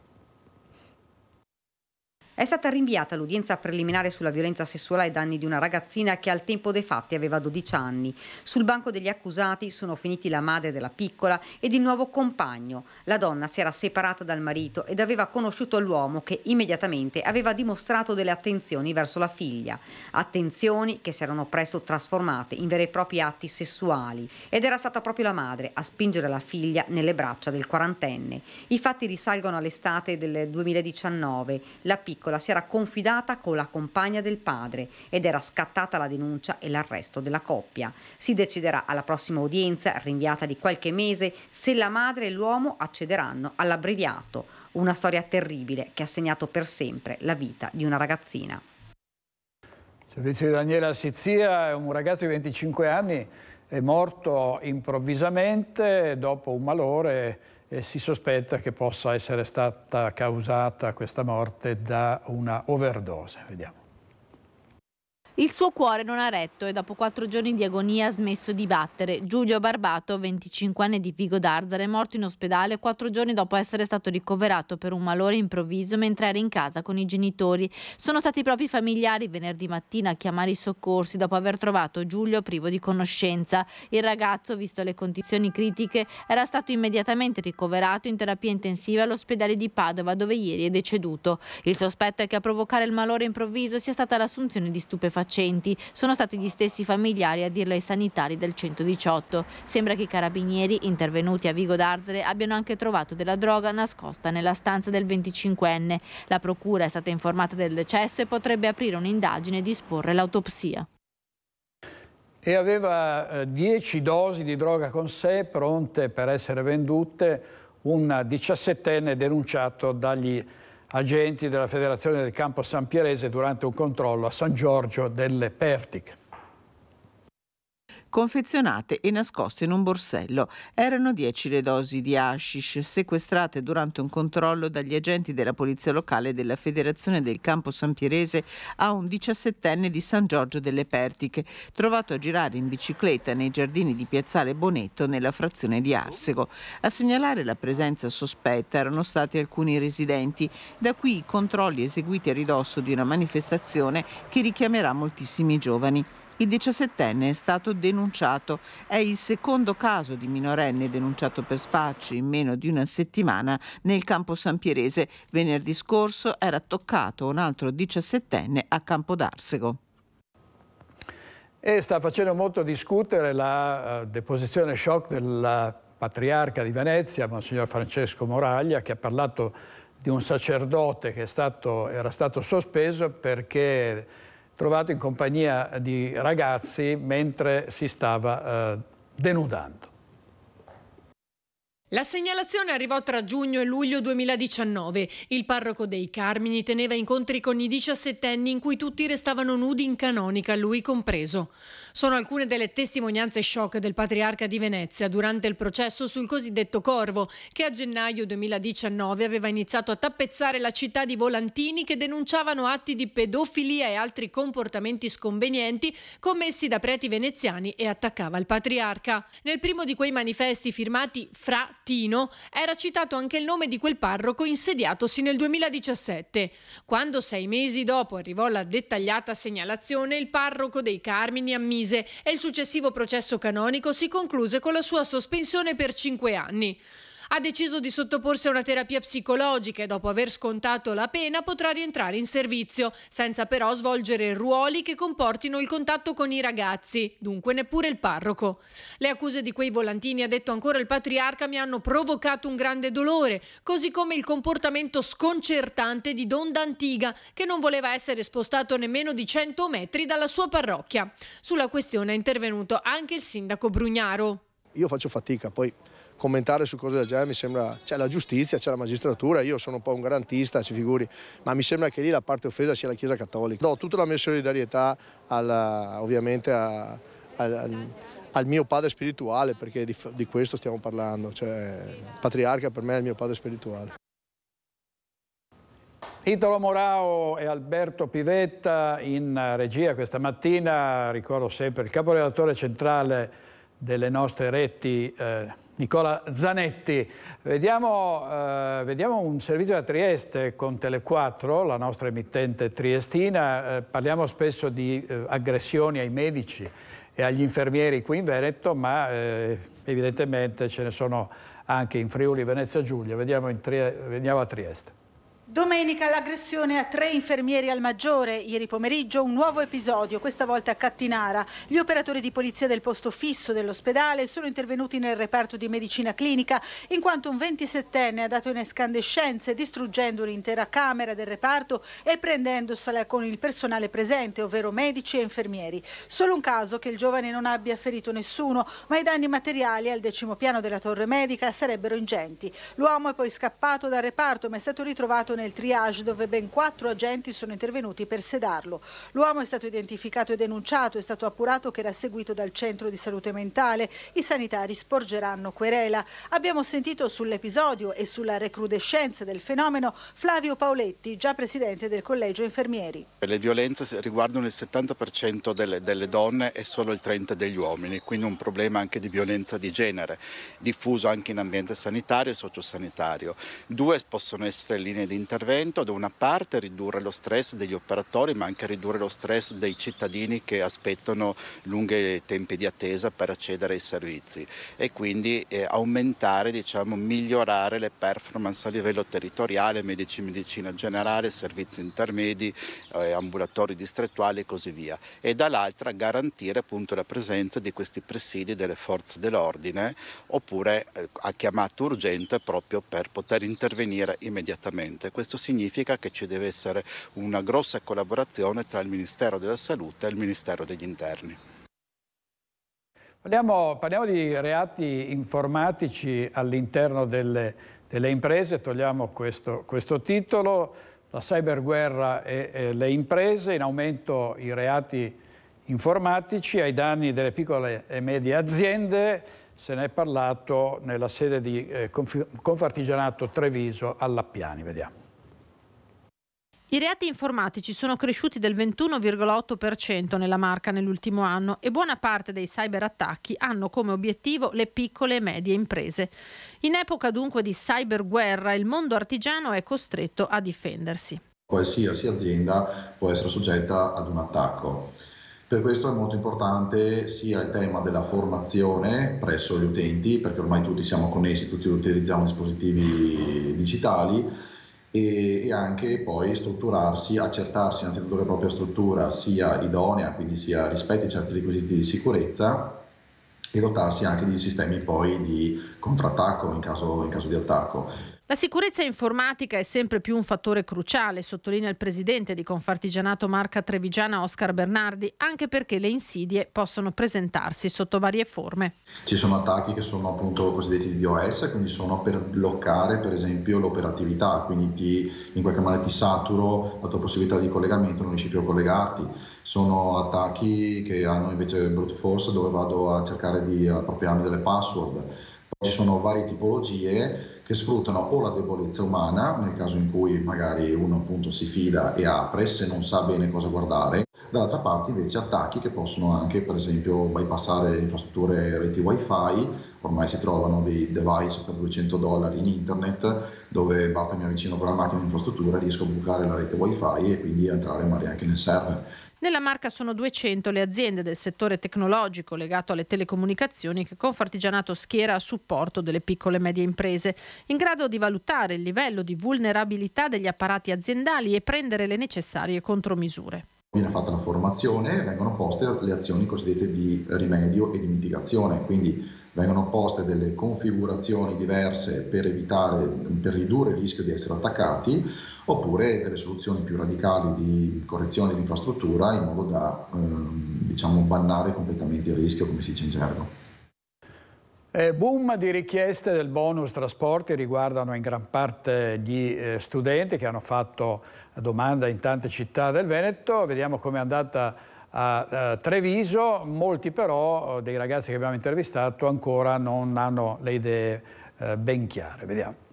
È stata rinviata l'udienza preliminare sulla violenza sessuale ai danni di una ragazzina che al tempo dei fatti aveva 12 anni. Sul banco degli accusati sono finiti la madre della piccola ed il nuovo compagno. La donna si era separata dal marito ed aveva conosciuto l'uomo che immediatamente aveva dimostrato delle attenzioni verso la figlia. Attenzioni che si erano presto trasformate in veri e propri atti sessuali ed era stata proprio la madre a spingere la figlia nelle braccia del quarantenne. I fatti risalgono all'estate del 2019. La piccola piccola si era confidata con la compagna del padre ed era scattata la denuncia e l'arresto della coppia. Si deciderà alla prossima udienza, rinviata di qualche mese, se la madre e l'uomo accederanno all'abbreviato. Una storia terribile che ha segnato per sempre la vita di una ragazzina. Servizio di Daniela Sizia è un ragazzo di 25 anni, è morto improvvisamente dopo un malore eh, si sospetta che possa essere stata causata questa morte da una overdose. Vediamo. Il suo cuore non ha retto e dopo quattro giorni di agonia ha smesso di battere. Giulio Barbato, 25 anni di Vigo d'Arzara, è morto in ospedale quattro giorni dopo essere stato ricoverato per un malore improvviso mentre era in casa con i genitori. Sono stati i propri familiari venerdì mattina a chiamare i soccorsi dopo aver trovato Giulio privo di conoscenza. Il ragazzo, visto le condizioni critiche, era stato immediatamente ricoverato in terapia intensiva all'ospedale di Padova dove ieri è deceduto. Il sospetto è che a provocare il malore improvviso sia stata l'assunzione di stupefacenti confacenti. Sono stati gli stessi familiari a dirlo ai sanitari del 118. Sembra che i carabinieri intervenuti a Vigo d'Arzere abbiano anche trovato della droga nascosta nella stanza del 25enne. La procura è stata informata del decesso e potrebbe aprire un'indagine e disporre l'autopsia e aveva 10 eh, dosi di droga con sé pronte per essere vendute, un 17enne denunciato dagli agenti della Federazione del Campo San Pierese durante un controllo a San Giorgio delle Pertiche confezionate e nascoste in un borsello. Erano 10 le dosi di hashish sequestrate durante un controllo dagli agenti della polizia locale della Federazione del Campo San Pierese a un 17enne di San Giorgio delle Pertiche, trovato a girare in bicicletta nei giardini di Piazzale Bonetto nella frazione di Arsego. A segnalare la presenza sospetta erano stati alcuni residenti, da qui i controlli eseguiti a ridosso di una manifestazione che richiamerà moltissimi giovani. Il 17enne è stato denunciato. È il secondo caso di minorenne denunciato per spaccio in meno di una settimana nel campo sampierese. Venerdì scorso era toccato un altro 17enne a Campodarsego. E sta facendo molto discutere la uh, deposizione shock della patriarca di Venezia, Monsignor Francesco Moraglia, che ha parlato di un sacerdote che stato, era stato sospeso perché trovato in compagnia di ragazzi mentre si stava eh, denudando. La segnalazione arrivò tra giugno e luglio 2019. Il parroco dei Carmini teneva incontri con i 17 diciassettenni in cui tutti restavano nudi in canonica, lui compreso. Sono alcune delle testimonianze shock del patriarca di Venezia durante il processo sul cosiddetto corvo, che a gennaio 2019 aveva iniziato a tappezzare la città di volantini che denunciavano atti di pedofilia e altri comportamenti sconvenienti commessi da preti veneziani e attaccava il patriarca. Nel primo di quei manifesti firmati Fra Tino era citato anche il nome di quel parroco insediatosi nel 2017. Quando sei mesi dopo arrivò la dettagliata segnalazione, il parroco dei Carmini ammise Molise e il successivo processo canonico si concluse con la sua sospensione per cinque anni ha deciso di sottoporsi a una terapia psicologica e dopo aver scontato la pena potrà rientrare in servizio, senza però svolgere ruoli che comportino il contatto con i ragazzi, dunque neppure il parroco. Le accuse di quei volantini, ha detto ancora il patriarca, mi hanno provocato un grande dolore, così come il comportamento sconcertante di Don D'Antiga, che non voleva essere spostato nemmeno di 100 metri dalla sua parrocchia. Sulla questione è intervenuto anche il sindaco Brugnaro. Io faccio fatica, poi commentare su cose del genere mi sembra, c'è cioè, la giustizia, c'è la magistratura, io sono un po' un garantista, ci figuri, ma mi sembra che lì la parte offesa sia la Chiesa Cattolica. Do tutta la mia solidarietà alla, ovviamente a, al, al, mio padre spirituale, perché di, di questo stiamo parlando, cioè il patriarca per me è il mio padre spirituale. Italo Morao e Alberto Pivetta in regia questa mattina, ricordo sempre il caporedattore centrale delle nostre reti eh, Nicola Zanetti. Vediamo, eh, vediamo, un servizio da Trieste con Tele4, la nostra emittente triestina. Eh, parliamo spesso di eh, aggressioni ai medici e agli infermieri qui in Veneto, ma eh, evidentemente ce ne sono anche in Friuli Venezia Giulia. Vediamo, in, vediamo a Trieste. Domenica l'aggressione a tre infermieri al Maggiore. Ieri pomeriggio un nuovo episodio, questa volta a Cattinara. Gli operatori di polizia del posto fisso dell'ospedale sono intervenuti nel reparto di medicina clinica in quanto un 27enne ha dato in escandescenze distruggendo l'intera camera del reparto e prendendosela con il personale presente, ovvero medici e infermieri. Solo un caso che il giovane non abbia ferito nessuno, ma i danni materiali al decimo piano della torre medica sarebbero ingenti. L'uomo è poi scappato dal reparto ma è stato ritrovato nel triage dove ben quattro agenti sono intervenuti per sedarlo. L'uomo è stato identificato e denunciato, è stato appurato che era seguito dal centro di salute mentale. I sanitari sporgeranno querela. Abbiamo sentito sull'episodio e sulla recrudescenza del fenomeno Flavio Paoletti, già presidente del Collegio Infermieri. Le violenze riguardano il 70% delle, delle donne e solo il 30% degli uomini, quindi un problema anche di violenza di genere, diffuso anche in ambiente sanitario e sociosanitario. Due possono essere linee di intervento intervento da una parte ridurre lo stress degli operatori ma anche ridurre lo stress dei cittadini che aspettano lunghi tempi di attesa per accedere ai servizi e quindi eh, aumentare, diciamo, migliorare le performance a livello territoriale, medici, medicina generale, servizi intermedi, eh, ambulatori distrettuali e così via. E dall'altra garantire appunto la presenza di questi presidi delle forze dell'ordine oppure eh, a chiamata urgente proprio per poter intervenire immediatamente questo significa che ci deve essere una grossa collaborazione tra il Ministero della Salute e il Ministero degli Interni. Parliamo, parliamo di reati informatici all'interno delle, delle, imprese, togliamo questo, questo titolo, la cyberguerra e, e le imprese, in aumento i reati informatici ai danni delle piccole e medie aziende, se ne è parlato nella sede di eh, Confartigianato Treviso alla Piani, vediamo. I reati informatici sono cresciuti del 21,8% nella marca nell'ultimo anno e buona parte dei cyberattacchi hanno come obiettivo le piccole e medie imprese. In epoca dunque di cyberguerra il mondo artigiano è costretto a difendersi. Qualsiasi azienda può essere soggetta ad un attacco. Per questo è molto importante sia il tema della formazione presso gli utenti, perché ormai tutti siamo connessi, tutti utilizziamo dispositivi digitali, e, e, anche poi strutturarsi, accertarsi innanzitutto che la propria struttura sia idonea, quindi sia rispetti certi requisiti di sicurezza e dotarsi anche di sistemi poi di contrattacco in caso, in caso di attacco. La sicurezza informatica è sempre più un fattore cruciale, sottolinea il presidente di Confartigianato Marca Trevigiana Oscar Bernardi, anche perché le insidie possono presentarsi sotto varie forme. Ci sono attacchi che sono appunto cosiddetti DOS, quindi sono per bloccare per esempio l'operatività, quindi ti, in qualche modo ti saturo la tua possibilità di collegamento, non riesci più a collegarti. Sono attacchi che hanno invece brute force dove vado a cercare di appropriarmi delle password. ci sono varie tipologie che sfruttano o la debolezza umana, nel caso in cui magari uno appunto si fida e apre se non sa bene cosa guardare, dall'altra parte invece attacchi che possono anche per esempio bypassare le infrastrutture reti wifi, ormai si trovano dei device per 200 dollari in internet dove basta mi avvicino con la macchina in infrastruttura, riesco a bucare la rete wifi e quindi entrare magari anche nel server nella marca sono 200 le aziende del settore tecnologico legato alle telecomunicazioni che Confartigianato schiera a supporto delle piccole e medie imprese, in grado di valutare il livello di vulnerabilità degli apparati aziendali e prendere le necessarie contromisure. Viene fatta la formazione, e vengono poste le azioni cosiddette di rimedio e di mitigazione, quindi vengono poste delle configurazioni diverse per, evitare, per ridurre il rischio di essere attaccati, oppure delle soluzioni più radicali di correzione dell'infrastruttura in modo da ehm, diciamo, bannare completamente il rischio, come si dice in gergo. Eh, boom di richieste del bonus trasporti riguardano in gran parte gli eh, studenti che hanno fatto domanda in tante città del Veneto. Vediamo come è andata a eh, Treviso, molti però eh, dei ragazzi che abbiamo intervistato ancora non hanno le idee eh, ben chiare. Vediamo.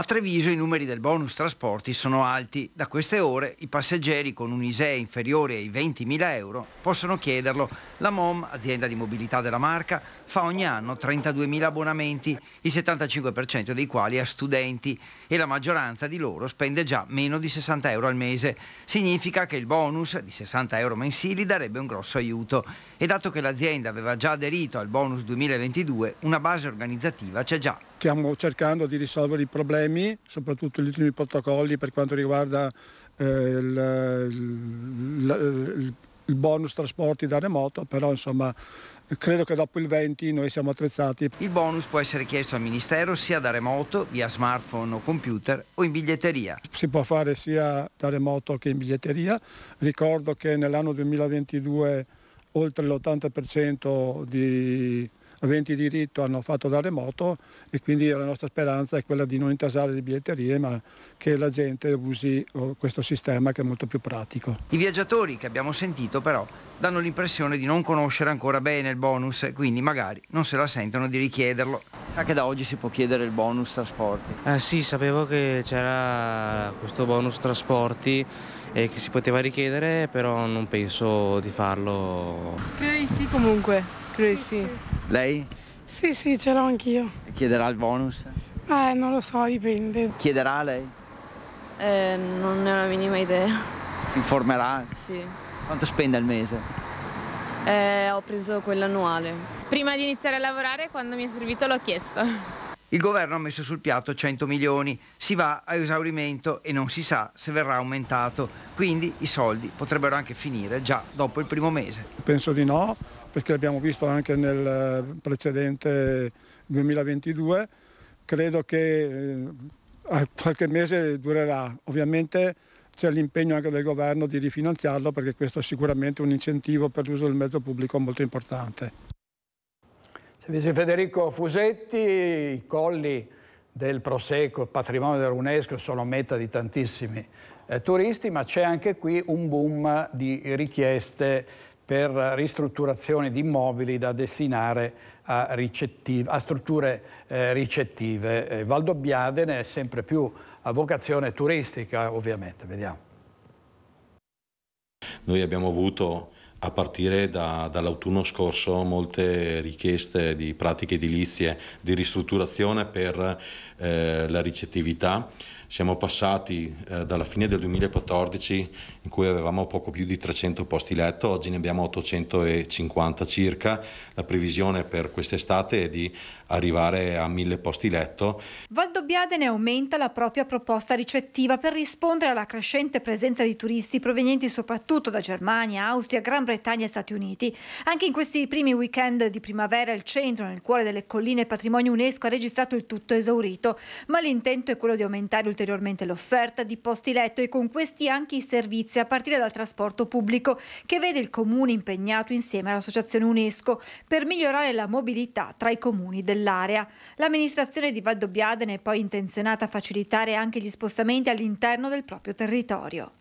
A Treviso i numeri del bonus trasporti sono alti. Da queste ore i passeggeri con un ISEE inferiore ai 20.000 euro possono chiederlo. La MOM, azienda di mobilità della marca, fa ogni anno 32.000 abbonamenti, il 75% dei quali a studenti e la maggioranza di loro spende già meno di 60 euro al mese. Significa che il bonus di 60 euro mensili darebbe un grosso aiuto. E dato che l'azienda aveva già aderito al bonus 2022, una base organizzativa c'è già Stiamo cercando di risolvere i problemi, soprattutto gli ultimi protocolli per quanto riguarda eh, il, il, il, il bonus trasporti da remoto, però insomma credo che dopo il 20 noi siamo attrezzati. Il bonus può essere chiesto al Ministero sia da remoto, via smartphone o computer o in biglietteria. Si può fare sia da remoto che in biglietteria. Ricordo che nell'anno 2022 oltre l'80% di aventi diritto hanno fatto da remoto e quindi la nostra speranza è quella di non intasare le biglietterie ma che la gente usi oh, questo sistema che è molto più pratico. I viaggiatori che abbiamo sentito però danno l'impressione di non conoscere ancora bene il bonus, quindi magari non se la sentono di richiederlo. Sa che da oggi si può chiedere il bonus trasporti? Eh sì, sapevo che c'era questo bonus trasporti e eh, che si poteva richiedere, però non penso di farlo. Crei sì comunque sì. sì. Lei? Sì, sì, ce l'ho anch'io. Chiederà il bonus? Eh, non lo so, dipende. Chiederà lei? Eh, non ne ho la minima idea. Si informerà? Sì. Quanto spende al mese? Eh, ho preso quello annuale. Prima di iniziare a lavorare, quando mi è servito, l'ho chiesto. Il governo ha messo sul piatto 100 milioni, si va a esaurimento e non si sa se verrà aumentato, quindi i soldi potrebbero anche finire già dopo il primo mese. Penso di no, perché l'abbiamo visto anche nel eh, precedente 2022, credo che eh, qualche mese durerà. Ovviamente c'è l'impegno anche del governo di rifinanziarlo perché questo è sicuramente un incentivo per l'uso del mezzo pubblico molto importante. Vice Federico Fusetti, i colli del Prosecco, patrimonio dell'UNESCO, sono meta di tantissimi eh, turisti, ma c'è anche qui un boom di richieste per ristrutturazione di immobili da destinare a, a strutture eh, ricettive. Eh, Valdobbiadene è sempre più a vocazione turistica, ovviamente. Vediamo. Noi abbiamo avuto a partire da, dall'autunno scorso molte richieste di pratiche edilizie di ristrutturazione per eh, la ricettività. Siamo passati eh, dalla fine del 2014 in cui avevamo poco più di 300 posti letto, oggi ne abbiamo 850 circa. La previsione per quest'estate è di arrivare a mille posti letto. Valdobbiade ne aumenta la propria proposta ricettiva per rispondere alla crescente presenza di turisti provenienti soprattutto da Germania, Austria, Gran Bretagna e Stati Uniti. Anche in questi primi weekend di primavera il centro, nel cuore delle colline patrimonio UNESCO, ha registrato il tutto esaurito, ma l'intento è quello di aumentare ulteriormente l'offerta di posti letto e con questi anche i servizi a partire dal trasporto pubblico che vede il comune impegnato insieme all'associazione UNESCO per migliorare la mobilità tra i comuni del dell'area. L'amministrazione di Valdobbiadene è poi intenzionata a facilitare anche gli spostamenti all'interno del proprio territorio.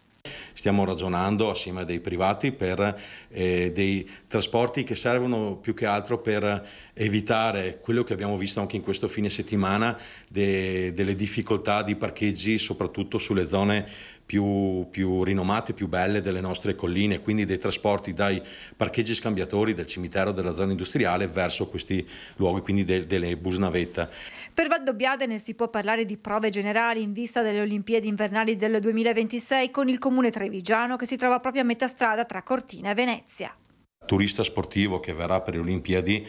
Stiamo ragionando assieme a dei privati per eh, dei trasporti che servono più che altro per evitare quello che abbiamo visto anche in questo fine settimana de, delle difficoltà di parcheggi soprattutto sulle zone più, più rinomate, più belle delle nostre colline, quindi dei trasporti dai parcheggi scambiatori del cimitero della zona industriale verso questi luoghi, quindi de, delle busnavetta. Per Valdobbiadene si può parlare di prove generali in vista delle Olimpiadi invernali del 2026 con il comune trevigiano che si trova proprio a metà strada tra Cortina e Venezia. Turista sportivo che verrà per le Olimpiadi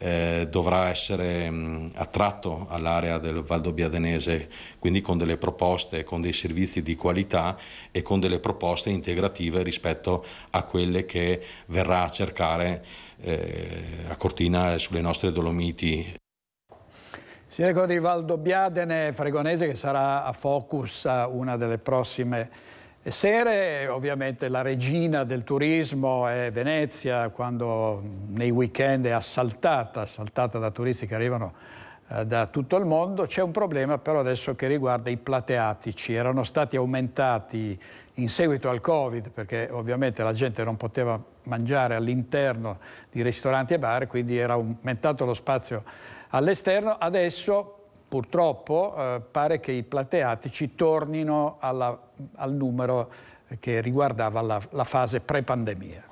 eh, dovrà essere mh, mm, attratto all'area del Valdobbiadenese, quindi con delle proposte, con dei servizi di qualità e con delle proposte integrative rispetto a quelle che verrà a cercare eh, a Cortina e sulle nostre Dolomiti. Sindaco di Valdobbiadene, Fregonese, che sarà a Focus eh, una delle prossime sere ovviamente la regina del turismo è Venezia quando nei weekend è assaltata, assaltata da turisti che arrivano eh, da tutto il mondo. C'è un problema però adesso che riguarda i plateatici, erano stati aumentati in seguito al Covid perché ovviamente la gente non poteva mangiare all'interno di ristoranti e bar, quindi era aumentato lo spazio all'esterno. Adesso Purtroppo eh, pare che i plateatici tornino alla, al numero eh, che riguardava la, la fase pre-pandemia.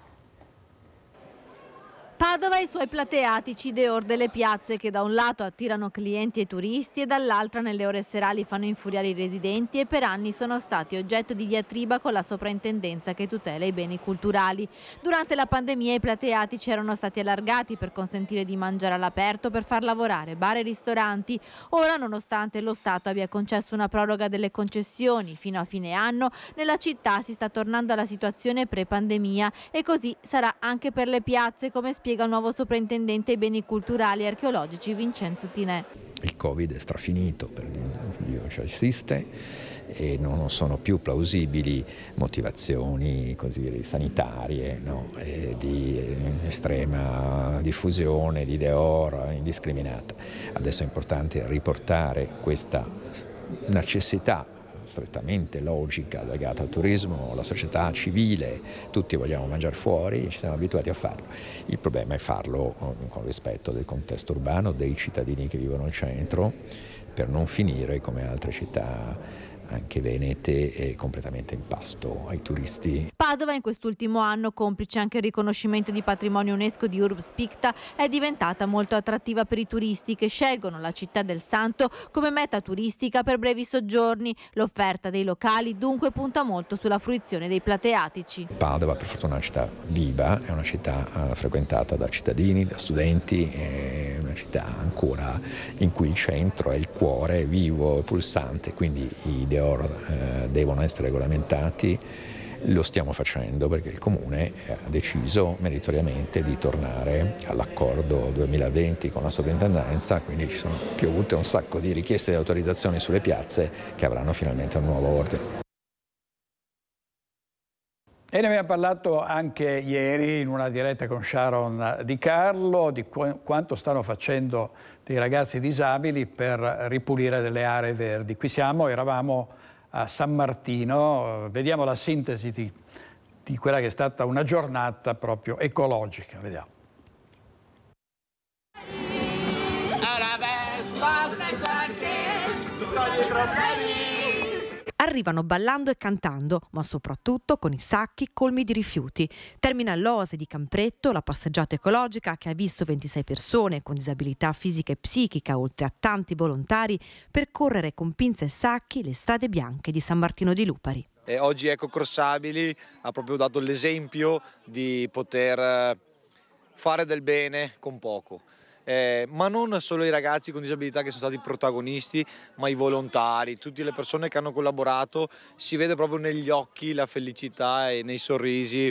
Padova e i suoi plateatici deor delle piazze che da un lato attirano clienti e turisti e dall'altro nelle ore serali fanno infuriare i residenti e per anni sono stati oggetto di diatriba con la soprintendenza che tutela i beni culturali. Durante la pandemia i plateatici erano stati allargati per consentire di mangiare all'aperto, per far lavorare bar e ristoranti. Ora, nonostante lo Stato abbia concesso una proroga delle concessioni fino a fine anno, nella città si sta tornando alla situazione pre-pandemia e così sarà anche per le piazze come spiegata spiega il nuovo soprintendente ai beni culturali e archeologici Vincenzo Tinè. Il Covid è strafinito, per Dio ci assiste e non sono più plausibili motivazioni così, sanitarie no? di estrema diffusione di deor indiscriminata. Adesso è importante riportare questa necessità strettamente logica legata al turismo, alla società civile, tutti vogliamo mangiare fuori, ci siamo abituati a farlo. Il problema è farlo eh, con rispetto del contesto urbano, dei cittadini che vivono al centro, per non finire come altre città anche venete è completamente in pasto ai turisti. Padova in quest'ultimo anno, complice anche il riconoscimento di patrimonio UNESCO di Urb Spicta, è diventata molto attrattiva per i turisti che scelgono la città del Santo come meta turistica per brevi soggiorni. L'offerta dei locali dunque punta molto sulla fruizione dei plateatici. Padova per fortuna è una città viva, è una città eh, frequentata da cittadini, da studenti, è una città ancora in cui il centro è il cuore vivo, e pulsante, quindi i meteor eh, devono essere regolamentati, lo stiamo facendo perché il Comune ha deciso meritoriamente di tornare all'accordo 2020 con la sovrintendenza, quindi ci sono piovute un sacco di richieste di autorizzazioni sulle piazze che avranno finalmente un nuovo ordine. E ne abbiamo parlato anche ieri in una diretta con Sharon Di Carlo di qu quanto stanno facendo dei ragazzi disabili per ripulire delle aree verdi. Qui siamo, eravamo a San Martino, vediamo la sintesi di, di quella che è stata una giornata proprio ecologica. Vediamo. Arabesco, arrivano ballando e cantando, ma soprattutto con i sacchi colmi di rifiuti. Termina l'ose di Campretto, la passeggiata ecologica che ha visto 26 persone con disabilità fisica e psichica, oltre a tanti volontari, percorrere con pinze e sacchi le strade bianche di San Martino di Lupari. E oggi Ecocrossabili ha proprio dato l'esempio di poter eh, fare del bene con poco eh, ma non solo i ragazzi con disabilità che sono stati protagonisti, ma i volontari, tutte le persone che hanno collaborato, si vede proprio negli occhi la felicità e nei sorrisi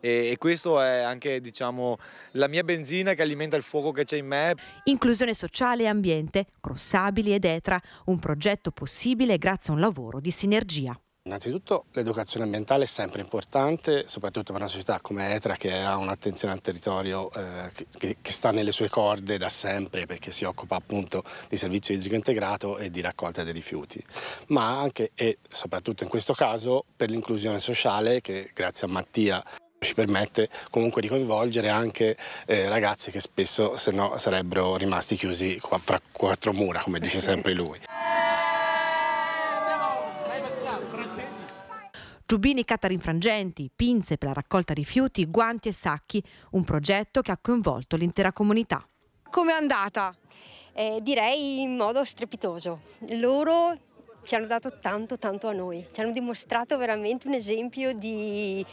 e, questo è anche diciamo, la mia benzina che alimenta il fuoco che c'è in me. Inclusione sociale e ambiente, Crossabili ed Etra, un progetto possibile grazie a un lavoro di sinergia. Innanzitutto l'educazione ambientale è sempre importante, soprattutto per una società come ETRA che ha un'attenzione al territorio eh, che, che, sta nelle sue corde da sempre perché si occupa appunto di servizio idrico integrato e di raccolta dei rifiuti, ma anche e soprattutto in questo caso per l'inclusione sociale che grazie a Mattia ci permette comunque di coinvolgere anche eh, ragazzi che spesso se no sarebbero rimasti chiusi fra quattro mura come dice sempre lui. Giubbini catarinfrangenti, pinze per la raccolta rifiuti, guanti e sacchi, un progetto che ha coinvolto l'intera comunità. Come è andata? Eh, direi in modo strepitoso. Loro ci hanno dato tanto tanto a noi, ci hanno dimostrato veramente un esempio di,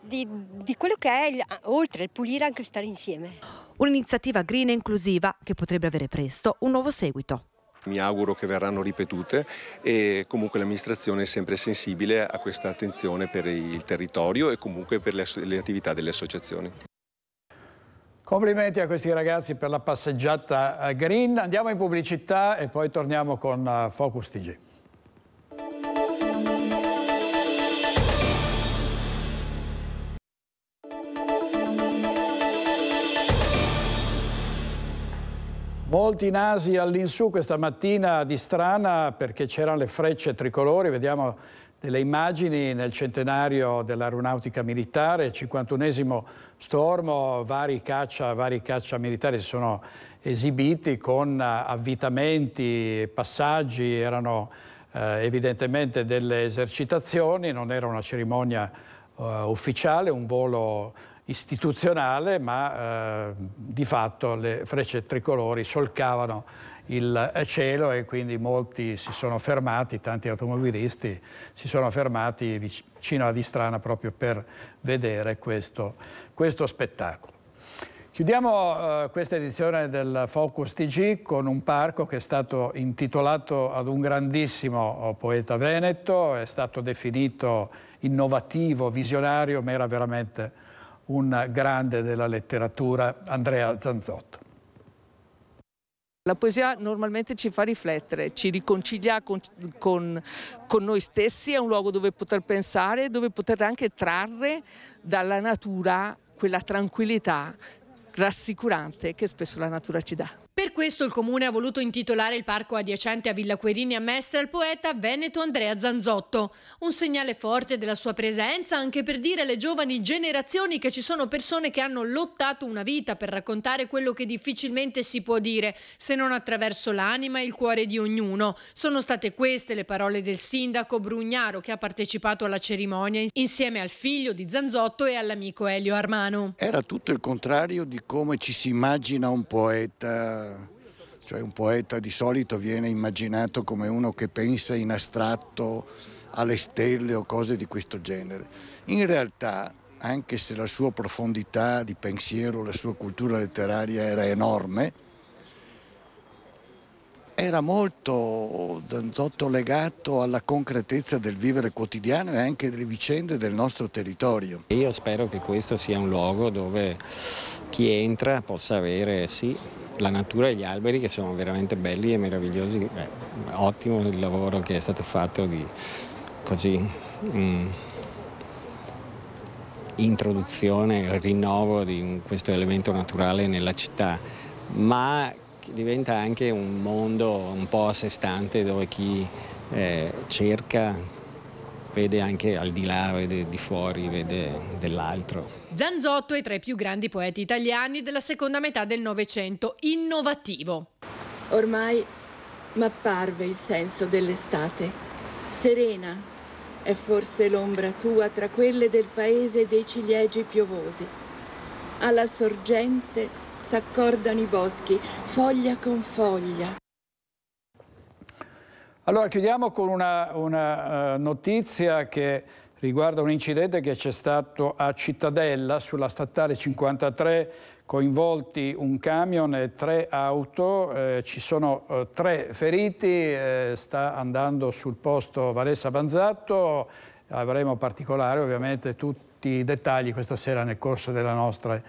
di, di quello che è, il, oltre il pulire, anche il stare insieme. Un'iniziativa green e inclusiva che potrebbe avere presto un nuovo seguito mi auguro che verranno ripetute e comunque l'amministrazione è sempre sensibile a questa attenzione per il territorio e comunque per le, le attività delle associazioni. Complimenti a questi ragazzi per la passeggiata eh, green, andiamo in pubblicità e poi torniamo con eh, Focus TG. Molti nasi all'insù questa mattina di strana perché c'erano le frecce tricolori, vediamo delle immagini nel centenario dell'aeronautica militare, 51esimo stormo, vari caccia, vari caccia militari si sono esibiti con eh, avvitamenti, passaggi, erano eh, evidentemente delle esercitazioni, non era una cerimonia eh, ufficiale, un volo istituzionale, ma eh, di fatto le frecce tricolori solcavano il cielo e quindi molti si sono fermati, tanti automobilisti si sono fermati vicino alla Distrana proprio per vedere questo, questo spettacolo. Chiudiamo eh, questa edizione del Focus TG con un parco che è stato intitolato ad un grandissimo oh, poeta veneto, è stato definito innovativo, visionario, ma era veramente un grande della letteratura, Andrea Zanzotto. La poesia normalmente ci fa riflettere, ci riconcilia con, con, con, noi stessi, è un luogo dove poter pensare, dove poter anche trarre dalla natura quella tranquillità rassicurante che spesso la natura ci dà. Per questo il comune ha voluto intitolare il parco adiacente a Villa Querini a Mestre al poeta veneto Andrea Zanzotto. Un segnale forte della sua presenza anche per dire alle giovani generazioni che ci sono persone che hanno lottato una vita per raccontare quello che difficilmente si può dire se non attraverso l'anima e il cuore di ognuno. Sono state queste le parole del sindaco Brugnaro che ha partecipato alla cerimonia insieme al figlio di Zanzotto e all'amico Elio Armano. Era tutto il contrario di come ci si immagina un poeta cioè un poeta di solito viene immaginato come uno che pensa in astratto alle stelle o cose di questo genere. In realtà, anche se la sua profondità di pensiero, la sua cultura letteraria era enorme, era molto Zanzotto legato alla concretezza del vivere quotidiano e anche delle vicende del nostro territorio. Io spero che questo sia un luogo dove chi entra possa avere sì la natura e gli alberi che sono veramente belli e meravigliosi. Beh, ottimo il lavoro che è stato fatto di così mh, mm, introduzione, rinnovo di questo elemento naturale nella città, ma diventa anche un mondo un po' a sé stante dove chi eh, cerca vede anche al di là, vede di fuori, vede dell'altro. Zanzotto è tra i più grandi poeti italiani della seconda metà del Novecento, innovativo. Ormai m'apparve il senso dell'estate. Serena è forse l'ombra tua tra quelle del paese dei ciliegi piovosi. Alla sorgente s'accordano i boschi, foglia con foglia. Allora chiudiamo con una, una uh, notizia che riguarda un incidente che c'è stato a Cittadella sulla statale 53 coinvolti un camion e tre auto, eh, ci sono eh, tre feriti, eh, sta andando sul posto Vanessa Banzato avremo particolare ovviamente tutti i dettagli questa sera nel corso della nostra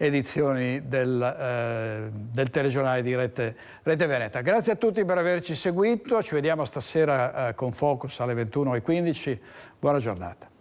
edizioni del, eh, del telegiornale di Rete, Rete, Veneta. Grazie a tutti per averci seguito, ci vediamo stasera eh, con Focus alle 21.15, buona giornata.